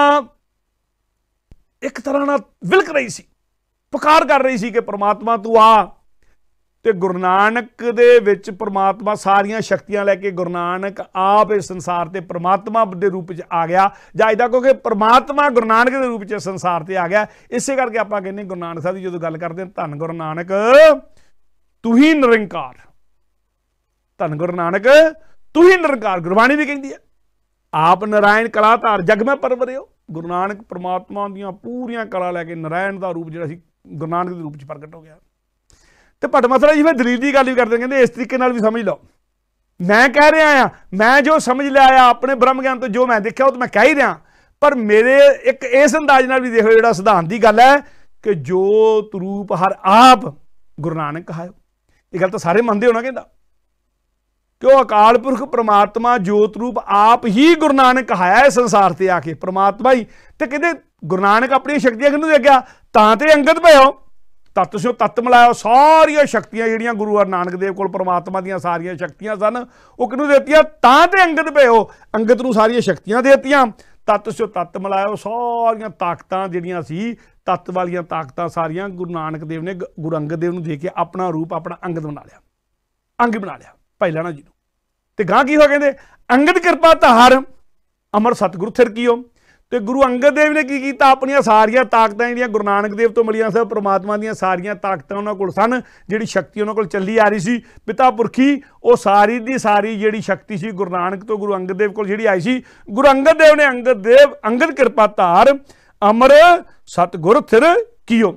ਇੱਕ ਤਰ੍ਹਾਂ ਨਾਲ ਵਿਲਕ ਰਹੀ ਸੀ ਪੁਕਾਰ ਕਰ ਰਹੀ ਸੀ ਕਿ ਪ੍ਰਮਾਤਮਾ ਤੂੰ ਆ ਤੇ ਗੁਰੂ ਨਾਨਕ ਦੇ ਵਿੱਚ ਪ੍ਰਮਾਤਮਾ ਸਾਰੀਆਂ ਸ਼ਕਤੀਆਂ ਲੈ ਕੇ ਗੁਰੂ ਨਾਨਕ ਆਪ ਇਸ ਸੰਸਾਰ ਤੇ ਪ੍ਰਮਾਤਮਾ ਦੇ ਰੂਪ ਵਿੱਚ ਆ ਗਿਆ ਜਾਂ ਇਦਾਂ ਕਿਉਂਕਿ ਪ੍ਰਮਾਤਮਾ ਗੁਰੂ ਨਾਨਕ ਦੇ ਰੂਪ ਵਿੱਚ ਸੰਸਾਰ ਤੇ ਆ ਗਿਆ ਇਸੇ ਕਰਕੇ ਆਪਾਂ ਕਹਿੰਦੇ ਗੁਰੂ ਨਾਨਕ ਸਾਹਿਬ ਦੀ ਜਦੋਂ ਗੱਲ ਕਰਦੇ ਹਾਂ ਧੰਨ ਗੁਰੂ ਨਾਨਕ ਤੂੰ ਹੀ ਨਿਰੰਕਾਰ ਧੰਨ ਗੁਰੂ ਨਾਨਕ ਤੂੰ ਹੀ ਨਿਰੰਕਾਰ ਗੁਰਬਾਣੀ ਵੀ ਕਹਿੰਦੀ ਹੈ ਆਪ ਨਰਾਇਣ ਕਲਾ ਧਾਰ ਜਗ ਮੈਂ ਪਰਵਰਿਓ ਗੁਰੂ ਨਾਨਕ ਪ੍ਰਮਾਤਮਾ ਦੀਆਂ ਪੂਰੀਆਂ ਕਲਾ ਲੈ ਕੇ ਨਰਾਇਣ ਦਾ ਰੂਪ ਜਿਹੜਾ ਸੀ ਗੁਰੂ ਨਾਨਕ ਦੇ ਰੂਪ 'ਚ ਪ੍ਰਗਟ ਹੋ ਗਿਆ ਤੇ ਭਟ ਮਸਲਾ ਜੀ ਫਿਰ ਦਲੀਲ ਦੀ ਗੱਲ ਵੀ ਕਰਦੇ ਕਹਿੰਦੇ ਇਸ ਤਰੀਕੇ ਨਾਲ ਵੀ ਸਮਝ ਲਓ ਮੈਂ ਕਹਿ ਰਿਹਾ ਆ ਮੈਂ ਜੋ ਸਮਝ ਲਿਆ ਆ ਆਪਣੇ ਬ੍ਰਹਮ ਗਿਆਨ ਤੋਂ ਜੋ ਮੈਂ ਦੇਖਿਆ ਉਹ ਤਾਂ ਮੈਂ ਕਹਿ ਹੀ ਰਿਹਾ ਪਰ ਮੇਰੇ ਇੱਕ ਇਸ ਅੰਦਾਜ਼ ਨਾਲ ਵੀ ਦੇਖੋ ਜਿਹੜਾ ਸਿਧਾਂਤ ਦੀ ਗੱਲ ਹੈ ਕਿ ਜੋ ਤਰੂਪ ਹਰ ਆਪ ਗੁਰੂ ਨਾਨਕ ਕਹਾਇਓ ਇਹ ਗੱਲ ਤਾਂ ਸਾਰੇ ਮੰਨਦੇ ਹੋਣਾ ਕਹਿੰਦਾ ਕਿ ਉਹ ਅਕਾਲ ਪੁਰਖ ਪ੍ਰਮਾਤਮਾ ਜੋਤ ਰੂਪ ਆਪ ਹੀ ਗੁਰੂ ਨਾਨਕ ਹਾਇਆ ਇਸ ਸੰਸਾਰ ਤੇ ਆ ਕੇ ਪ੍ਰਮਾਤਮਾ ਹੀ ਤੇ ਕਹਿੰਦੇ ਗੁਰੂ ਨਾਨਕ ਆਪਣੀਆਂ ਸ਼ਕਤੀਆਂ ਕਿਹਨੂੰ ਦੇ ਗਿਆ ਤਾਂ ਤੇ ਅੰਗਦ ਭਇਓ ਤਤ ਸੋ ਤਤ ਮਲਾਇਓ ਸਾਰੀਆਂ ਸ਼ਕਤੀਆਂ ਜਿਹੜੀਆਂ ਗੁਰੂ ਨਾਨਕ ਦੇਵ ਕੋਲ ਪ੍ਰਮਾਤਮਾ ਦੀਆਂ ਸਾਰੀਆਂ ਸ਼ਕਤੀਆਂ ਸਨ ਉਹ ਕਿਹਨੂੰ ਦਿੱਤੀਆਂ ਤਾਂ ਤੇ ਅੰਗਦ ਭਇਓ ਅੰਗਦ ਨੂੰ ਸਾਰੀਆਂ ਸ਼ਕਤੀਆਂ ਦਿੱਤੀਆਂ ਤਤ ਸੋ ਤਤ ਮਲਾਇਓ ਸਾਰੀਆਂ ਤਾਕਤਾਂ ਜਿਹੜੀਆਂ ਸੀ ਤਤ ਵਾਲੀਆਂ ਤਾਕਤਾਂ ਸਾਰੀਆਂ ਗੁਰੂ ਨਾਨਕ ਦੇਵ ਨੇ ਗੁਰੰਗ ਦੇਵ ਨੂੰ ਦੇ ਕੇ ਆਪਣਾ ਰੂਪ ਆਪਣਾ ਅੰਗਦ ਬਣਾ ਲਿਆ ਅੰਗ ਬਣਾ ਲਿਆ ਭਾਈ ਲਾਣਾ ਜੀ ਨੂੰ ਤੇ ਗਾਂ ਕੀ ਹੋ ਕਹਿੰਦੇ ਅੰਗਦ ਕਿਰਪਾ ਤਹਾਰ ਅਮਰ ਸਤਿਗੁਰੂ ਥਿਰ ਕੀਓ ਤੇ ਗੁਰੂ ਅੰਗਦ ਦੇਵ ਨੇ ਕੀ ਕੀਤਾ ਆਪਣੀਆਂ ਸਾਰੀਆਂ ਤਾਕਤਾਂ ਜਿਹੜੀਆਂ ਗੁਰੂ ਨਾਨਕ ਦੇਵ ਤੋਂ ਮਿਲੀਆਂ ਸਭ ਪ੍ਰਮਾਤਮਾ ਦੀਆਂ ਸਾਰੀਆਂ ਤਾਕਤਾਂ ਉਹਨਾਂ ਕੋਲ ਸਨ ਜਿਹੜੀ ਸ਼ਕਤੀ ਉਹਨਾਂ ਕੋਲ ਚੱਲੀ ਆ ਰਹੀ ਸੀ ਪਿਤਾ ਪੁਰਖੀ ਉਹ ਸਾਰੀ ਦੀ ਸਾਰੀ ਜਿਹੜੀ ਸ਼ਕਤੀ ਸੀ ਗੁਰੂ ਨਾਨਕ ਤੋਂ ਗੁਰੂ ਅੰਗਦ ਦੇਵ ਕੋਲ ਜਿਹੜੀ ਆਈ ਸੀ ਗੁਰੂ ਅੰਗਦ ਦੇਵ ਨੇ ਅੰਗਦ ਦੇਵ ਅੰਗਦ ਕਿਰਪਾ ਧਾਰ ਅਮਰ ਸਤਗੁਰ ਥਿਰ ਕੀਓ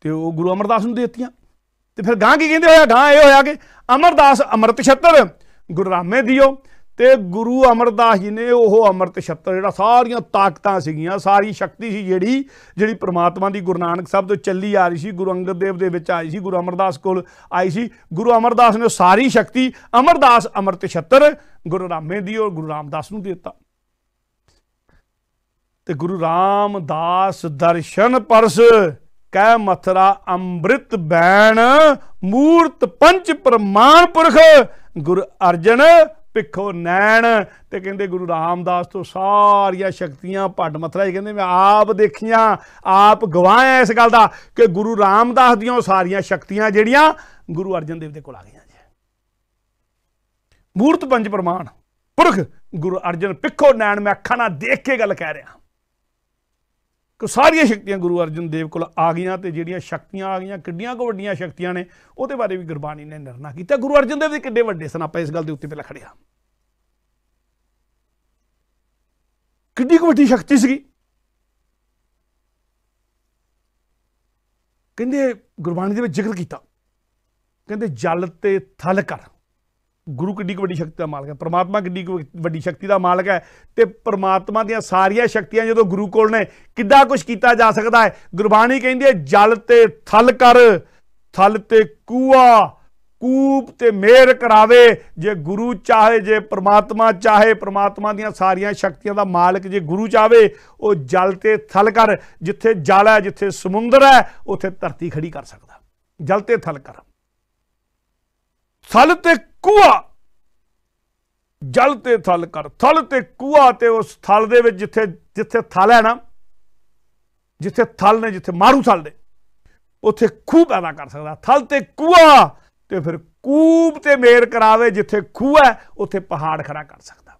ਤੇ ਉਹ ਗੁਰੂ ਅਮਰਦਾਸ ਨੂੰ ਦੇ ਦਿੱਤੀਆਂ ਤੇ ਫਿਰ ਗਾਂ ਕੀ ਕਹਿੰਦੇ ਹੋਇਆ ਗਾਂ ਇਹ ਹੋਇਆ ਕਿ ਅਮਰਦਾਸ ਅਮਰਤ ਛੱਤਰ ਗੁਰਰਾਮੇ ਦਿਓ ਤੇ ਗੁਰੂ ਅਮਰਦਾਸ ਜੀ ਨੇ ਉਹ ਅਮਰਤ ਛੱਤਰ ਜਿਹੜਾ ਸਾਰੀਆਂ ਤਾਕਤਾਂ ਸੀਗੀਆਂ ਸਾਰੀ ਸ਼ਕਤੀ ਸੀ ਜਿਹੜੀ ਜਿਹੜੀ ਪ੍ਰਮਾਤਮਾ ਦੀ ਗੁਰੂ ਨਾਨਕ ਸਾਹਿਬ ਤੋਂ ਚੱਲੀ ਆ ਰਹੀ ਸੀ ਗੁਰੂ ਅੰਗਦ ਦੇਵ ਦੇ ਵਿੱਚ ਆਈ ਸੀ ਗੁਰੂ ਅਮਰਦਾਸ ਕੋਲ ਆਈ ਸੀ ਗੁਰੂ ਅਮਰਦਾਸ ਨੇ ਸਾਰੀ ਸ਼ਕਤੀ ਅਮਰਦਾਸ ਅਮਰਤ ਛੱਤਰ ਗੁਰੂ ਰਾਮੇ ਦੀ ਔਰ ਗੁਰੂ ਰਾਮਦਾਸ ਨੂੰ ਦਿੱਤਾ ਤੇ ਗੁਰੂ ਰਾਮਦਾਸ ਦਰਸ਼ਨ ਪਰਸ ਕਹਿ ਮਥਰਾ ਅੰਮ੍ਰਿਤ ਬੈਣ ਮੂਰਤ ਪੰਚ ਪਰਮਾਨ ਪੁਰਖ ਗੁਰ ਅਰਜਨ ਪਿੱਖੋ ਨੈਣ ਤੇ ਕਹਿੰਦੇ ਗੁਰੂ ਰਾਮਦਾਸ ਤੋਂ ਸਾਰੀਆਂ ਸ਼ਕਤੀਆਂ ਭੱਟ ਮਥਰਾ ਜੀ ਕਹਿੰਦੇ ਮੈਂ ਆਪ ਦੇਖੀਆਂ ਆਪ ਗਵਾਹ ਐ ਇਸ ਗੱਲ ਦਾ ਕਿ ਗੁਰੂ ਰਾਮਦਾਸ ਦੀਆਂ ਸਾਰੀਆਂ ਸ਼ਕਤੀਆਂ ਜਿਹੜੀਆਂ ਗੁਰੂ ਅਰਜਨ ਦੇਵ ਦੇ ਕੋਲ ਆ ਗਈਆਂ ਜੀ ਮੂਰਤ ਪੰਜ ਪਰਮਾਨ ਪੁਰਖ ਗੁਰੂ ਅਰਜਨ ਪਿੱਖੋ ਨੈਣ ਮੈਂ ਅੱਖਾਂ ਨਾਲ ਦੇਖ ਕੇ ਗੱਲ ਕਹਿ ਰਿਹਾ ਕਿ ਸਾਰੀਆਂ ਸ਼ਕਤੀਆਂ ਗੁਰੂ ਅਰਜਨ ਦੇਵ ਕੋਲ ਆ ਗਈਆਂ ਤੇ ਜਿਹੜੀਆਂ ਸ਼ਕਤੀਆਂ ਆ ਗਈਆਂ ਕਿੱਡੀਆਂ ਕੋ ਵੱਡੀਆਂ ਸ਼ਕਤੀਆਂ ਨੇ ਉਹਦੇ ਬਾਰੇ ਵੀ ਗੁਰਬਾਣੀ ਨੇ ਨਿਰਣਾ ਕੀਤਾ ਗੁਰੂ ਅਰਜਨ ਦੇਵ ਦੇ ਕਿੱਡੇ ਵੱਡੇ ਸਨ ਆਪਾਂ ਇਸ ਗੱਲ ਦੇ ਉੱਤੇ ਪਹਿਲਾਂ ਖੜਿਆ ਕਿੱਡੀ ਕੋ ਵੱਡੀ ਸ਼ਕਤੀ ਸੀਗੀ ਕਹਿੰਦੇ ਗੁਰਬਾਣੀ ਦੇ ਵਿੱਚ ਜ਼ਿਕਰ ਕੀਤਾ ਕਹਿੰਦੇ ਜਲ ਤੇ ਥਲ ਕਰ ਗੁਰੂ ਕਿੱਡੀ ਵੱਡੀ ਸ਼ਕਤੀ ਦਾ ਮਾਲਕ ਹੈ ਪ੍ਰਮਾਤਮਾ ਕਿੱਡੀ ਵੱਡੀ ਸ਼ਕਤੀ ਦਾ ਮਾਲਕ ਹੈ ਤੇ ਪ੍ਰਮਾਤਮਾ ਦੀਆਂ ਸਾਰੀਆਂ ਸ਼ਕਤੀਆਂ ਜਦੋਂ ਗੁਰੂ ਕੋਲ ਨੇ ਕਿੱਦਾਂ ਕੁਝ ਕੀਤਾ ਜਾ ਸਕਦਾ ਹੈ ਗੁਰਬਾਣੀ ਕਹਿੰਦੀ ਹੈ ਜਲ ਤੇ ਥਲ ਕਰ ਥਲ ਤੇ ਕੂਆ ਕੂਪ ਤੇ ਮੇਰ ਕਰਾਵੇ ਜੇ ਗੁਰੂ ਚਾਹੇ ਜੇ ਪ੍ਰਮਾਤਮਾ ਚਾਹੇ ਪ੍ਰਮਾਤਮਾ ਦੀਆਂ ਸਾਰੀਆਂ ਸ਼ਕਤੀਆਂ ਦਾ ਮਾਲਕ ਜੇ ਗੁਰੂ ਚਾਵੇ ਉਹ ਜਲ ਤੇ ਥਲ ਕਰ ਜਿੱਥੇ ਜਲ ਹੈ ਜਿੱਥੇ ਸਮੁੰਦਰ ਹੈ ਉੱਥੇ ਧਰਤੀ ਖੜੀ ਕਰ ਸਕਦਾ ਜਲ ਤੇ ਥਲ ਕਰ ਥਲ ਤੇ ਕੂਆ ਜਲ ਤੇ ਥਲ ਕਰ ਥਲ ਤੇ ਕੂਆ ਤੇ ਉਸ ਥਲ ਦੇ ਵਿੱਚ ਜਿੱਥੇ ਜਿੱਥੇ ਥਲ ਹੈ ਨਾ ਜਿੱਥੇ ਥਲ ਨੇ ਜਿੱਥੇ ਮਾਰੂ ਥਲ ਦੇ ਉੱਥੇ ਖੂਬ ਪੈਦਾ ਕਰ ਸਕਦਾ ਥਲ ਤੇ ਕੂਆ ਤੇ ਫਿਰ ਕੂਬ ਤੇ ਮੇਰ ਕਰਾਵੇ ਜਿੱਥੇ ਖੂਹ ਹੈ ਉੱਥੇ ਪਹਾੜ ਖੜਾ ਕਰ ਸਕਦਾ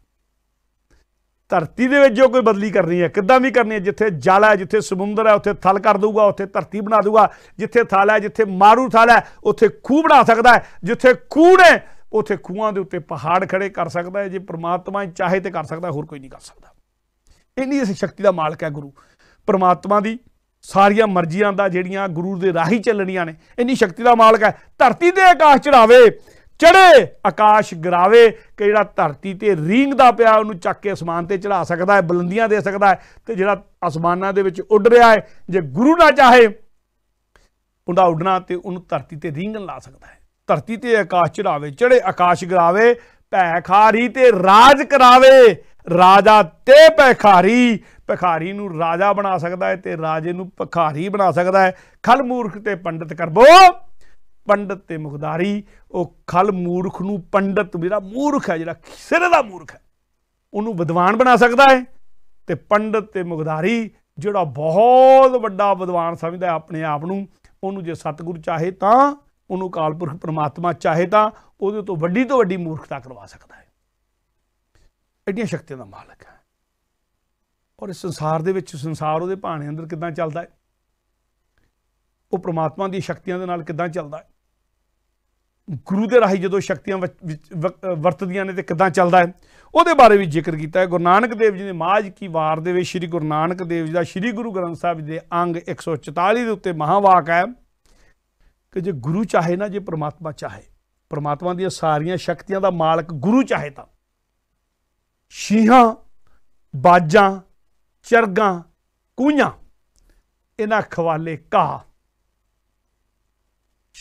ਧਰਤੀ ਦੇ ਵਿੱਚ ਜੋ ਕੋਈ ਬਦਲੀ ਕਰਨੀ ਹੈ ਕਿੱਦਾਂ ਵੀ ਕਰਨੀ ਹੈ ਜਿੱਥੇ ਜਲ ਹੈ ਜਿੱਥੇ ਸਮੁੰਦਰ ਹੈ ਉੱਥੇ ਥਲ ਕਰ ਦਊਗਾ ਉੱਥੇ ਧਰਤੀ ਬਣਾ ਦਊਗਾ ਜਿੱਥੇ ਥਲ ਹੈ ਜਿੱਥੇ ਮਾਰੂ ਥਲ ਹੈ ਉੱਥੇ ਖੂਹ ਬਣਾ ਸਕਦਾ ਹੈ ਜਿੱਥੇ ਖੂਹ ਨੇ ਉਥੇ ਖੂਹਾਂ ਦੇ ਉੱਤੇ ਪਹਾੜ ਖੜੇ ਕਰ ਸਕਦਾ ਹੈ ਜੇ ਪ੍ਰਮਾਤਮਾ ਚਾਹੇ ਤੇ ਕਰ ਸਕਦਾ ਹੋਰ ਕੋਈ ਨਹੀਂ ਕਰ ਸਕਦਾ ਇੰਨੀ ਇਸ ਸ਼ਕਤੀ ਦਾ ਮਾਲਕ ਹੈ ਗੁਰੂ ਪ੍ਰਮਾਤਮਾ ਦੀ ਸਾਰੀਆਂ ਮਰਜ਼ੀਆਂ ਦਾ ਜਿਹੜੀਆਂ ਗੁਰੂ ਦੇ ਰਾਹੀ ਚੱਲਣੀਆਂ ਨੇ ਇੰਨੀ ਸ਼ਕਤੀ ਦਾ ਮਾਲਕ ਹੈ ਧਰਤੀ ਤੇ ਆਕਾਸ਼ ਚੜਾਵੇ ਚੜੇ ਆਕਾਸ਼ ਗਰਾਵੇ ਕਿ ਜਿਹੜਾ ਧਰਤੀ ਤੇ ਰੀਂਗਦਾ ਪਿਆ ਉਹਨੂੰ ਚੱਕ ਕੇ ਅਸਮਾਨ ਤੇ ਚੜਾ ਸਕਦਾ ਹੈ ਬੁਲੰਦੀਆਂ ਦੇ ਸਕਦਾ ਹੈ ਤੇ ਜਿਹੜਾ ਅਸਮਾਨਾਂ ਦੇ ਵਿੱਚ ਉੱਡ ਰਿਹਾ ਹੈ ਜੇ ਗੁਰੂ ਨਾ ਚਾਹੇ ਉਹਦਾ ਉੱਡਣਾ ਤੇ ਉਹਨੂੰ ਧਰਤੀ ਤੇ ਰੀਂਗਣ ਲਾ ਸਕਦਾ ਹੈ ਧਰਤੀ ਤੇ ਆਕਾਸ਼ ਚੜਾਵੇ ਚੜੇ ਆਕਾਸ਼ ਗਰਾਵੇ ਭੈ ਖਾਰੀ ਤੇ ਰਾਜ ਕਰਾਵੇ ਰਾਜਾ ਤੇ ਖਾਰੀ ਭਖਾਰੀ ਨੂੰ ਰਾਜਾ ਬਣਾ ਸਕਦਾ ਹੈ ਤੇ ਰਾਜੇ ਨੂੰ ਭਖਾਰੀ ਬਣਾ ਸਕਦਾ ਹੈ ਖਲ ਮੂਰਖ ਤੇ ਪੰਡਤ ਕਰਬੋ ਪੰਡਤ ਤੇ ਮੁਖਦਾਰੀ ਉਹ ਖਲ ਮੂਰਖ ਨੂੰ ਪੰਡਤ ਮੇਰਾ ਮੂਰਖ ਹੈ ਜਿਹੜਾ ਸਿਰੇ ਦਾ ਮੂਰਖ ਹੈ ਉਹਨੂੰ ਵਿਦਵਾਨ ਬਣਾ ਸਕਦਾ ਹੈ ਤੇ ਪੰਡਤ ਤੇ ਮੁਖਦਾਰੀ ਜਿਹੜਾ ਬਹੁਤ ਵੱਡਾ ਵਿਦਵਾਨ ਸਮਝਦਾ ਆਪਣੇ ਆਪ ਨੂੰ ਉਹਨੂੰ ਜੇ ਸਤਿਗੁਰੂ ਚਾਹੇ ਤਾਂ ਉਹਨੂੰ ਕਾਲਪੁਰਖ ਪੁਰਖ ਪ੍ਰਮਾਤਮਾ ਚਾਹੇ ਤਾਂ ਉਹਦੇ ਤੋਂ ਵੱਡੀ ਤੋਂ ਵੱਡੀ ਮੂਰਖਤਾ ਕਰਵਾ ਸਕਦਾ ਹੈ ਐਡੀਆਂ ਸ਼ਕਤੀਆਂ ਦਾ ਮਾਲਕ ਹੈ ਔਰ ਇਸ ਸੰਸਾਰ ਦੇ ਵਿੱਚ ਸੰਸਾਰ ਉਹਦੇ ਭਾਣੇ ਅੰਦਰ ਕਿਦਾਂ ਚੱਲਦਾ ਹੈ ਉਹ ਪ੍ਰਮਾਤਮਾ ਦੀ ਸ਼ਕਤੀਆਂ ਦੇ ਨਾਲ ਕਿਦਾਂ ਚੱਲਦਾ ਹੈ ਗੁਰੂ ਦੇ ਰਾਹੀ ਜਦੋਂ ਸ਼ਕਤੀਆਂ ਵਰਤਦੀਆਂ ਨੇ ਤੇ ਕਿਦਾਂ ਚੱਲਦਾ ਹੈ ਉਹਦੇ ਬਾਰੇ ਵੀ ਜ਼ਿਕਰ ਕੀਤਾ ਹੈ ਗੁਰੂ ਨਾਨਕ ਦੇਵ ਜੀ ਨੇ ਮਾਜ ਕੀ ਵਾਰ ਦੇ ਵਿੱਚ ਸ੍ਰੀ ਗੁਰੂ ਨਾਨਕ ਦੇਵ ਜੀ ਦਾ ਸ੍ਰੀ ਗੁਰੂ ਗ੍ਰੰਥ ਸਾਹਿਬ ਦੇ ਅੰਗ 144 ਦੇ ਉੱਤੇ ਮਹਾਵਾਕ ਹੈ ਕਿ ਜੇ ਗੁਰੂ ਚਾਹੇ ਨਾ ਜੇ ਪ੍ਰਮਾਤਮਾ ਚਾਹੇ ਪ੍ਰਮਾਤਮਾ ਦੀਆਂ ਸਾਰੀਆਂ ਸ਼ਕਤੀਆਂ ਦਾ ਮਾਲਕ ਗੁਰੂ ਚਾਹੇ ਤਾਂ ਸ਼ੀਹਾਂ ਬਾਜਾਂ ਚਰਗਾਂ ਕੂਆਂ ਇਹਨਾਂ ਖਵਾਲੇ ਕਾ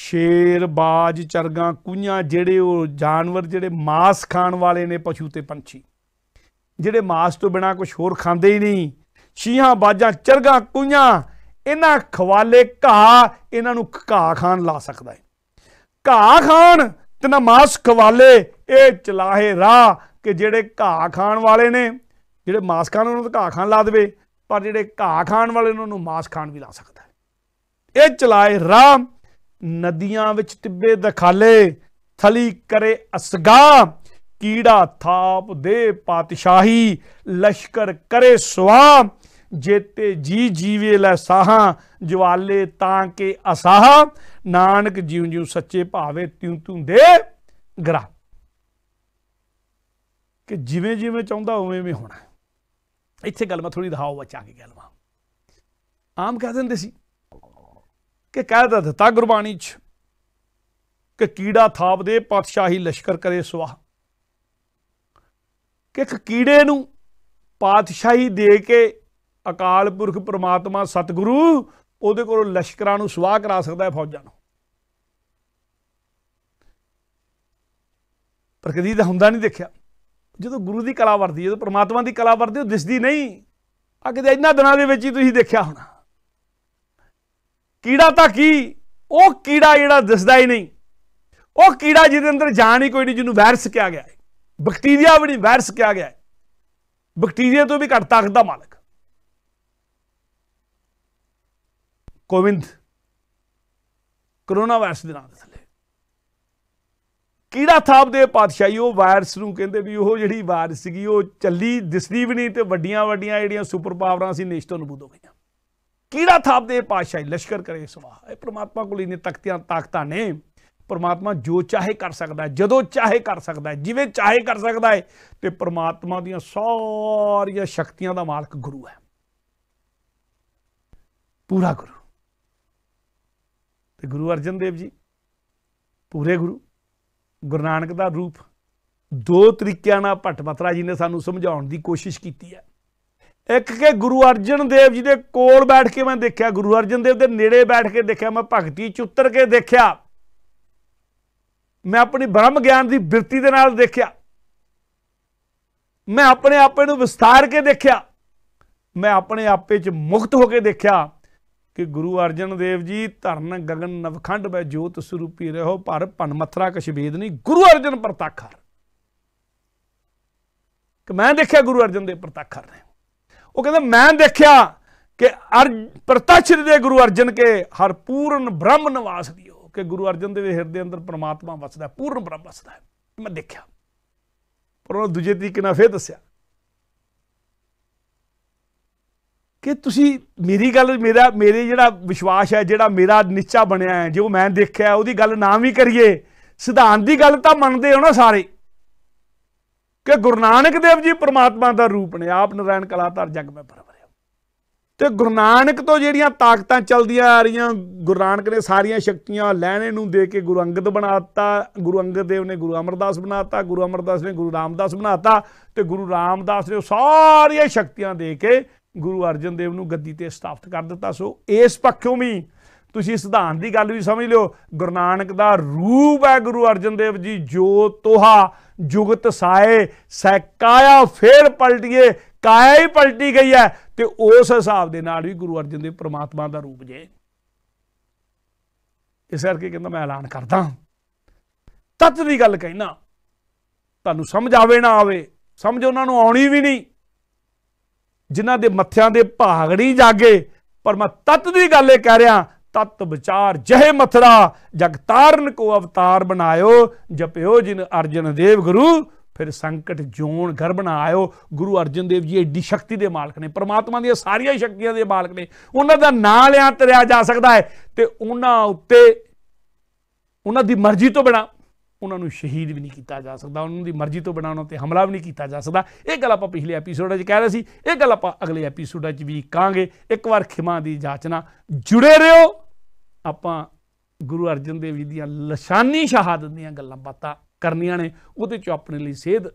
ਸ਼ੇਰ ਬਾਜ ਚਰਗਾਂ ਕੂਆਂ ਜਿਹੜੇ ਉਹ ਜਾਨਵਰ ਜਿਹੜੇ ਮਾਸ ਖਾਣ ਵਾਲੇ ਨੇ ਪਸ਼ੂ ਤੇ ਪੰਛੀ ਜਿਹੜੇ ਮਾਸ ਤੋਂ ਬਿਨਾ ਕੁਝ ਹੋਰ ਖਾਂਦੇ ਹੀ ਨਹੀਂ ਸ਼ੀਹਾਂ ਬਾਜਾਂ ਚਰਗਾਂ ਕੂਆਂ ਇਹਨਾਂ ਖਵਾਲੇ ਘਾ ਇਹਨਾਂ ਨੂੰ ਘਾ ਖਾਨ ਲਾ ਸਕਦਾ ਹੈ ਘਾ ਖਾਨ ਤੇ ਨਮਾਸ ਖਵਾਲੇ ਇਹ ਚਲਾਹੇ ਰਾਹ ਕਿ ਜਿਹੜੇ ਘਾ ਖਾਣ ਵਾਲੇ ਨੇ ਜਿਹੜੇ ਮਾਸ ਖਾਣ ਉਹਨਾਂ ਨੂੰ ਘਾ ਖਾਣ ਲਾ ਦੇਵੇ ਪਰ ਜਿਹੜੇ ਘਾ ਖਾਣ ਵਾਲੇ ਉਹਨਾਂ ਨੂੰ ਮਾਸ ਖਾਣ ਵੀ ਲਾ ਸਕਦਾ ਹੈ ਇਹ ਚਲਾਏ ਰਾਹ ਨਦੀਆਂ ਵਿੱਚ ਟਿੱਬੇ ਦਿਖਾਲੇ ਥਲੀ ਕਰੇ ਅਸਗਾ ਕੀੜਾ ਥਾਪ ਦੇ ਪਾਤਸ਼ਾਹੀ ਲਸ਼ਕਰ ਕਰੇ ਸਵਾ ਜੇਤੇ ਜੀ ਜੀਵੇ ਲੈ ਸਾਹਾਂ ਜਵਾਲੇ ਤਾਂ ਕਿ ਅਸਾਹ ਨਾਨਕ ਜਿਉਂ ਜਿਉ ਸੱਚੇ ਭਾਵੇ ਤਿਉਂ ਤਿਉ ਦੇ ਗਰਾ ਕਿ ਜਿਵੇਂ ਜਿਵੇਂ ਚਾਹੁੰਦਾ ਉਵੇਂ ਉਵੇਂ ਹੋਣਾ ਇੱਥੇ ਗੱਲ ਮੈਂ ਥੋੜੀ ਦਿਖਾਓ ਬੱਚਾ ਕੇ ਗੱਲ ਆਮ ਕਹਿ ਦਿੰਦੇ ਸੀ ਕਿ ਕਹਿ ਦਿੱਤਾ ਗੁਰਬਾਣੀ 'ਚ ਕਿ ਕੀੜਾ ਥਾਪ ਦੇ ਪਾਤਸ਼ਾਹੀ ਲਸ਼ਕਰ ਕਰੇ ਸਵਾਹ ਕਿ ਇੱਕ ਕੀੜੇ ਨੂੰ ਪਾਤਸ਼ਾਹੀ ਦੇ ਕੇ ਅਕਾਲ ਪੁਰਖ ਪ੍ਰਮਾਤਮਾ ਸਤਿਗੁਰੂ ਉਹਦੇ ਕੋਲੋਂ ਲਸ਼ਕਰਾਂ ਨੂੰ ਸਵਾਹ ਕਰਾ ਸਕਦਾ ਹੈ ਫੌਜਾਂ ਨੂੰ ਪਰ ਕਦੀ ਤਾਂ ਹੁੰਦਾ ਨਹੀਂ ਦੇਖਿਆ ਜਦੋਂ ਗੁਰੂ ਦੀ ਕਲਾ ਵਰਦੀ ਜਦੋਂ ਪ੍ਰਮਾਤਮਾ ਦੀ ਕਲਾ ਵਰਦੀ ਉਹ ਦਿਸਦੀ ਨਹੀਂ ਆ ਕਿਤੇ ਇੰਨਾ ਦਿਨਾਂ ਦੇ ਵਿੱਚ ਹੀ ਤੁਸੀਂ ਦੇਖਿਆ ਹੋਣਾ ਕੀੜਾ ਤਾਂ ਕੀ ਉਹ ਕੀੜਾ ਜਿਹੜਾ ਦਿਸਦਾ ਹੀ ਨਹੀਂ ਉਹ ਕੀੜਾ ਜਿਹਦੇ ਅੰਦਰ ਜਾਨ ਹੀ ਕੋਈ ਨਹੀਂ ਜਿਹਨੂੰ ਵਾਇਰਸ ਕਿਹਾ ਗਿਆ ਹੈ ਬੈਕਟੀਰੀਆ ਵੀ ਨਹੀਂ ਵਾਇਰਸ ਕਿਹਾ ਗਿਆ ਹੈ ਬੈਕਟੀਰੀਆ ਤੋਂ ਵੀ ਘੱਟ ਤਾਕਤ ਦਾ ਮਾਲਕ ਕੋਵਿੰਦ ਕਰੋਨਾ ਵਾਇਰਸ ਦੇ ਨਾਂ ਦੇ ਥੱਲੇ ਕਿਹੜਾ ਥਾਪ ਦੇ ਪਾਤਸ਼ਾਹੀ ਉਹ ਵਾਇਰਸ ਨੂੰ ਕਹਿੰਦੇ ਵੀ ਉਹ ਜਿਹੜੀ ਵਾਇਰਸ ਸੀਗੀ ਉਹ ਚੱਲੀ ਦਿਸਦੀ ਵੀ ਨਹੀਂ ਤੇ ਵੱਡੀਆਂ ਵੱਡੀਆਂ ਜਿਹੜੀਆਂ ਸੁਪਰ ਪਾਵਰਾਂ ਸੀ ਨੇਸ਼ਤੋਂ ਨਬੂਦ ਹੋ ਗਈਆਂ ਕਿਹੜਾ ਥਾਪ ਦੇ ਪਾਤਸ਼ਾਹੀ ਲਸ਼ਕਰ ਕਰੇ ਸੁਭਾ ਇਹ ਪ੍ਰਮਾਤਮਾ ਕੋਲ ਇਹਨੇ ਤਖਤੀਆਂ ਤਾਕਤਾਂ ਨੇ ਪਰਮਾਤਮਾ ਜੋ ਚਾਹੇ ਕਰ ਸਕਦਾ ਜਦੋਂ ਚਾਹੇ ਕਰ ਸਕਦਾ ਜਿਵੇਂ ਚਾਹੇ ਕਰ ਸਕਦਾ ਹੈ ਤੇ ਪਰਮਾਤਮਾ ਦੀਆਂ ਸਾਰੀਆਂ ਸ਼ਕਤੀਆਂ ਦਾ ਮਾਲਕ ਗੁਰੂ ਹੈ ਪੂਰਾ ਗੁਰੂ ਤੇ ਗੁਰੂ ਅਰਜਨ ਦੇਵ ਜੀ ਪੂਰੇ ਗੁਰੂ ਗੁਰੂ ਨਾਨਕ ਦਾ ਰੂਪ ਦੋ ਤਰੀਕਿਆਂ ਨਾਲ ਭੱਟ ਮਤਰਾ ਜੀ ਨੇ ਸਾਨੂੰ ਸਮਝਾਉਣ ਦੀ ਕੋਸ਼ਿਸ਼ ਕੀਤੀ ਹੈ ਇੱਕ ਕਿ ਗੁਰੂ ਅਰਜਨ ਦੇਵ ਜੀ ਦੇ ਕੋਲ ਬੈਠ ਕੇ ਮੈਂ ਦੇਖਿਆ ਗੁਰੂ ਅਰਜਨ ਦੇਵ ਦੇ ਨੇੜੇ ਬੈਠ ਕੇ ਦੇਖਿਆ ਮੈਂ ਭਗਤੀ ਚ ਉਤਰ ਕੇ ਦੇਖਿਆ ਮੈਂ ਆਪਣੀ ਬ੍ਰਹਮ ਗਿਆਨ ਦੀ ਬਿਰਤੀ ਦੇ ਨਾਲ ਦੇਖਿਆ ਮੈਂ ਆਪਣੇ ਆਪੇ ਨੂੰ ਵਿਸਤਾਰ ਕੇ ਦੇਖਿਆ ਮੈਂ ਆਪਣੇ ਆਪੇ ਚ ਮੁਕਤ ਹੋ ਕੇ ਦੇਖਿਆ ਕਿ ਗੁਰੂ ਅਰਜਨ ਦੇਵ ਜੀ ਧਰਨ ਗगन ਨਵਖੰਡ ਬੈ ਜੋਤ ਸਰੂਪੀ ਰਹੋ ਪਰ ਭਨ ਮਥਰਾ ਕਸ਼ਵੇਦ ਨਹੀਂ ਗੁਰੂ ਅਰਜਨ ਪ੍ਰਤੱਖਰ ਕਿ ਮੈਂ ਦੇਖਿਆ ਗੁਰੂ ਅਰਜਨ ਦੇਵ ਪ੍ਰਤੱਖਰ ਨੇ ਉਹ ਕਹਿੰਦਾ ਮੈਂ ਦੇਖਿਆ ਕਿ ਅਰ ਪ੍ਰਤੱਛ ਦੇ ਗੁਰੂ ਅਰਜਨ ਕੇ ਹਰ ਪੂਰਨ ਬ੍ਰਹਮ ਨਿਵਾਸ ਦਿਓ ਕਿ ਗੁਰੂ ਅਰਜਨ ਦੇ ਹਿਰਦੇ ਅੰਦਰ ਪਰਮਾਤਮਾ ਵਸਦਾ ਪੂਰਨ ਬ੍ਰਹਮ ਵਸਦਾ ਮੈਂ ਦੇਖਿਆ ਪਰ ਉਹ ਦੂਜੇ ਤਰੀਕੇ ਨਾਲ ਫੇਰ ਦੱਸਿਆ ਕਿ ਤੁਸੀਂ ਮੇਰੀ ਗੱਲ ਮੇਰਾ ਮੇਰੇ ਜਿਹੜਾ ਵਿਸ਼ਵਾਸ ਹੈ ਜਿਹੜਾ ਮੇਰਾ ਨਿਸ਼ਚਾ ਬਣਿਆ ਹੈ ਜੋ ਮੈਂ ਦੇਖਿਆ ਉਹਦੀ ਗੱਲ ਨਾ ਵੀ ਕਰੀਏ ਸਿਧਾਂਤ ਦੀ ਗੱਲ ਤਾਂ ਮੰਨਦੇ ਹੋ ਨਾ ਸਾਰੇ ਕਿ ਗੁਰੂ ਨਾਨਕ ਦੇਵ ਜੀ ਪ੍ਰਮਾਤਮਾ ਦਾ ਰੂਪ ਨੇ ਆਪ ਨਾਰਾਇਣ ਕਲਾਤਾਰ ਜਗ ਮੈਂ ਪਰਵਰਿਆ ਤੇ ਗੁਰੂ ਨਾਨਕ ਤੋਂ ਜਿਹੜੀਆਂ ਤਾਕਤਾਂ ਚਲਦੀਆਂ ਆ ਰਹੀਆਂ ਗੁਰੂ ਨਾਨਕ ਨੇ ਸਾਰੀਆਂ ਸ਼ਕਤੀਆਂ ਲੈਣੇ ਨੂੰ ਦੇ ਕੇ ਗੁਰੂ ਅੰਗਦ ਬਣਾਤਾ ਗੁਰੂ ਅੰਗਦ ਦੇਵ ਨੇ ਗੁਰੂ ਅਮਰਦਾਸ ਬਣਾਤਾ ਗੁਰੂ ਅਮਰਦਾਸ ਨੇ ਗੁਰੂ ਰਾਮਦਾਸ ਬਣਾਤਾ ਤੇ ਗੁਰੂ ਰਾਮਦਾਸ ਨੇ ਉਹ ਸਾਰੀਆਂ ਸ਼ਕਤੀਆਂ ਦੇ ਕੇ ਗੁਰੂ ਅਰਜਨ ਦੇਵ ਨੂੰ ਗੱਦੀ ਤੇ ਸਥਾਪਿਤ ਕਰ ਦਿੱਤਾ ਸੋ ਇਸ ਪੱਖੋਂ ਵੀ ਤੁਸੀਂ ਸਿਧਾਂਤ ਦੀ ਗੱਲ ਵੀ ਸਮਝ ਲਿਓ ਗੁਰੂ ਨਾਨਕ ਦਾ ਰੂਪ ਹੈ ਗੁਰੂ ਅਰਜਨ ਦੇਵ ਜੀ ਜੋ ਤੋਹਾ ਜੁਗਤ ਸਾਏ ਕਾਇਆ ਫੇਰ ਪਲਟੀਏ ਕਾਇਆ ਹੀ ਪਲਟੀ ਗਈ ਹੈ ਤੇ ਉਸ ਹਿਸਾਬ ਦੇ ਨਾਲ ਵੀ ਗੁਰੂ ਅਰਜਨ ਦੇਵ ਪ੍ਰਮਾਤਮਾ ਦਾ ਰੂਪ ਜੇ ਇਸ ਕਰਕੇ ਕਹਿੰਦਾ ਮੈਂ ਐਲਾਨ ਕਰਦਾ ਤਤ ਦੀ ਗੱਲ ਕਹਿਣਾ ਤੁਹਾਨੂੰ ਸਮਝ ਆਵੇ ਨਾ ਆਵੇ ਸਮਝ ਉਹਨਾਂ ਨੂੰ ਆਉਣੀ ਵੀ ਨਹੀਂ ਜਿਨ੍ਹਾਂ ਦੇ ਮੱਥਿਆਂ ਦੇ ਭਾਗ ਨਹੀਂ ਜਾਗੇ ਪਰ ਮੈਂ ਤਤ ਦੀ ਗੱਲ ਇਹ ਕਹਿ ਰਿਹਾ ਤਤ ਵਿਚਾਰ ਜਹੇ ਮਥਰਾ ਜਗਤਾਰਨ ਕੋ ਅਵਤਾਰ ਬਣਾਇਓ ਜਪਿਓ ਜਿਨ ਅਰਜਨ ਦੇਵ ਗੁਰੂ ਫਿਰ ਸੰਕਟ ਜੋਣ ਘਰ ਬਣਾਇਓ ਗੁਰੂ ਅਰਜਨ ਦੇਵ ਜੀ ਏਡੀ ਸ਼ਕਤੀ ਦੇ ਮਾਲਕ ਨੇ ਪ੍ਰਮਾਤਮਾ ਦੀਆਂ ਸਾਰੀਆਂ ਸ਼ਕਤੀਆਂ ਦੇ ਮਾਲਕ ਨੇ ਉਹਨਾਂ ਦਾ ਨਾਂ ਲਿਆ ਤਰਿਆ ਜਾ ਸਕਦਾ ਹੈ ਤੇ ਉਹਨਾਂ ਉੱਤੇ ਉਹਨਾਂ ਦੀ ਮਰਜ਼ੀ ਤੋਂ ਬਿਨਾ ਉਹਨਾਂ ਨੂੰ ਸ਼ਹੀਦ ਵੀ ਨਹੀਂ ਕੀਤਾ ਜਾ ਸਕਦਾ ਉਹਨਾਂ ਦੀ ਮਰਜ਼ੀ ਤੋਂ ਬਣਾਉਣ ਤੇ ਹਮਲਾ ਵੀ ਨਹੀਂ ਕੀਤਾ ਜਾ ਸਕਦਾ ਇਹ ਗੱਲ ਆਪਾਂ ਪਿਛਲੇ ਐਪੀਸੋਡ ਵਿੱਚ ਕਹਿ ਰਹੇ ਸੀ ਇਹ ਗੱਲ ਆਪਾਂ ਅਗਲੇ ਐਪੀਸੋਡ ਵਿੱਚ ਵੀ ਕਾਂਗੇ ਇੱਕ ਵਾਰ ਖਿਮਾ ਦੀ ਜਾਚਨਾ ਜੁੜੇ ਰਹੋ ਆਪਾਂ ਗੁਰੂ ਅਰਜਨ ਦੇਵ ਜੀ ਦੀਆਂ ਲਸ਼ਾਨੀ ਸ਼ਹਾਦਤ ਦੀਆਂ ਗੱਲਾਂ ਬਾਤਾਂ ਕਰਨੀਆਂ ਨੇ ਉਹਦੇ ਚ ਆਪਣੇ ਲਈ ਸੇਧ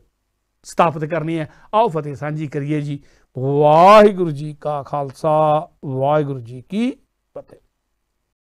ਸਥਾਪਿਤ ਕਰਨੀ ਹੈ ਆਓ ਫਤਿਹ ਸਾਂਝੀ ਕਰੀਏ ਜੀ ਵਾਹਿਗੁਰੂ ਜੀ ਕਾ ਖਾਲਸਾ ਵਾਹਿਗੁਰੂ ਜੀ ਕੀ ਫਤਿਹ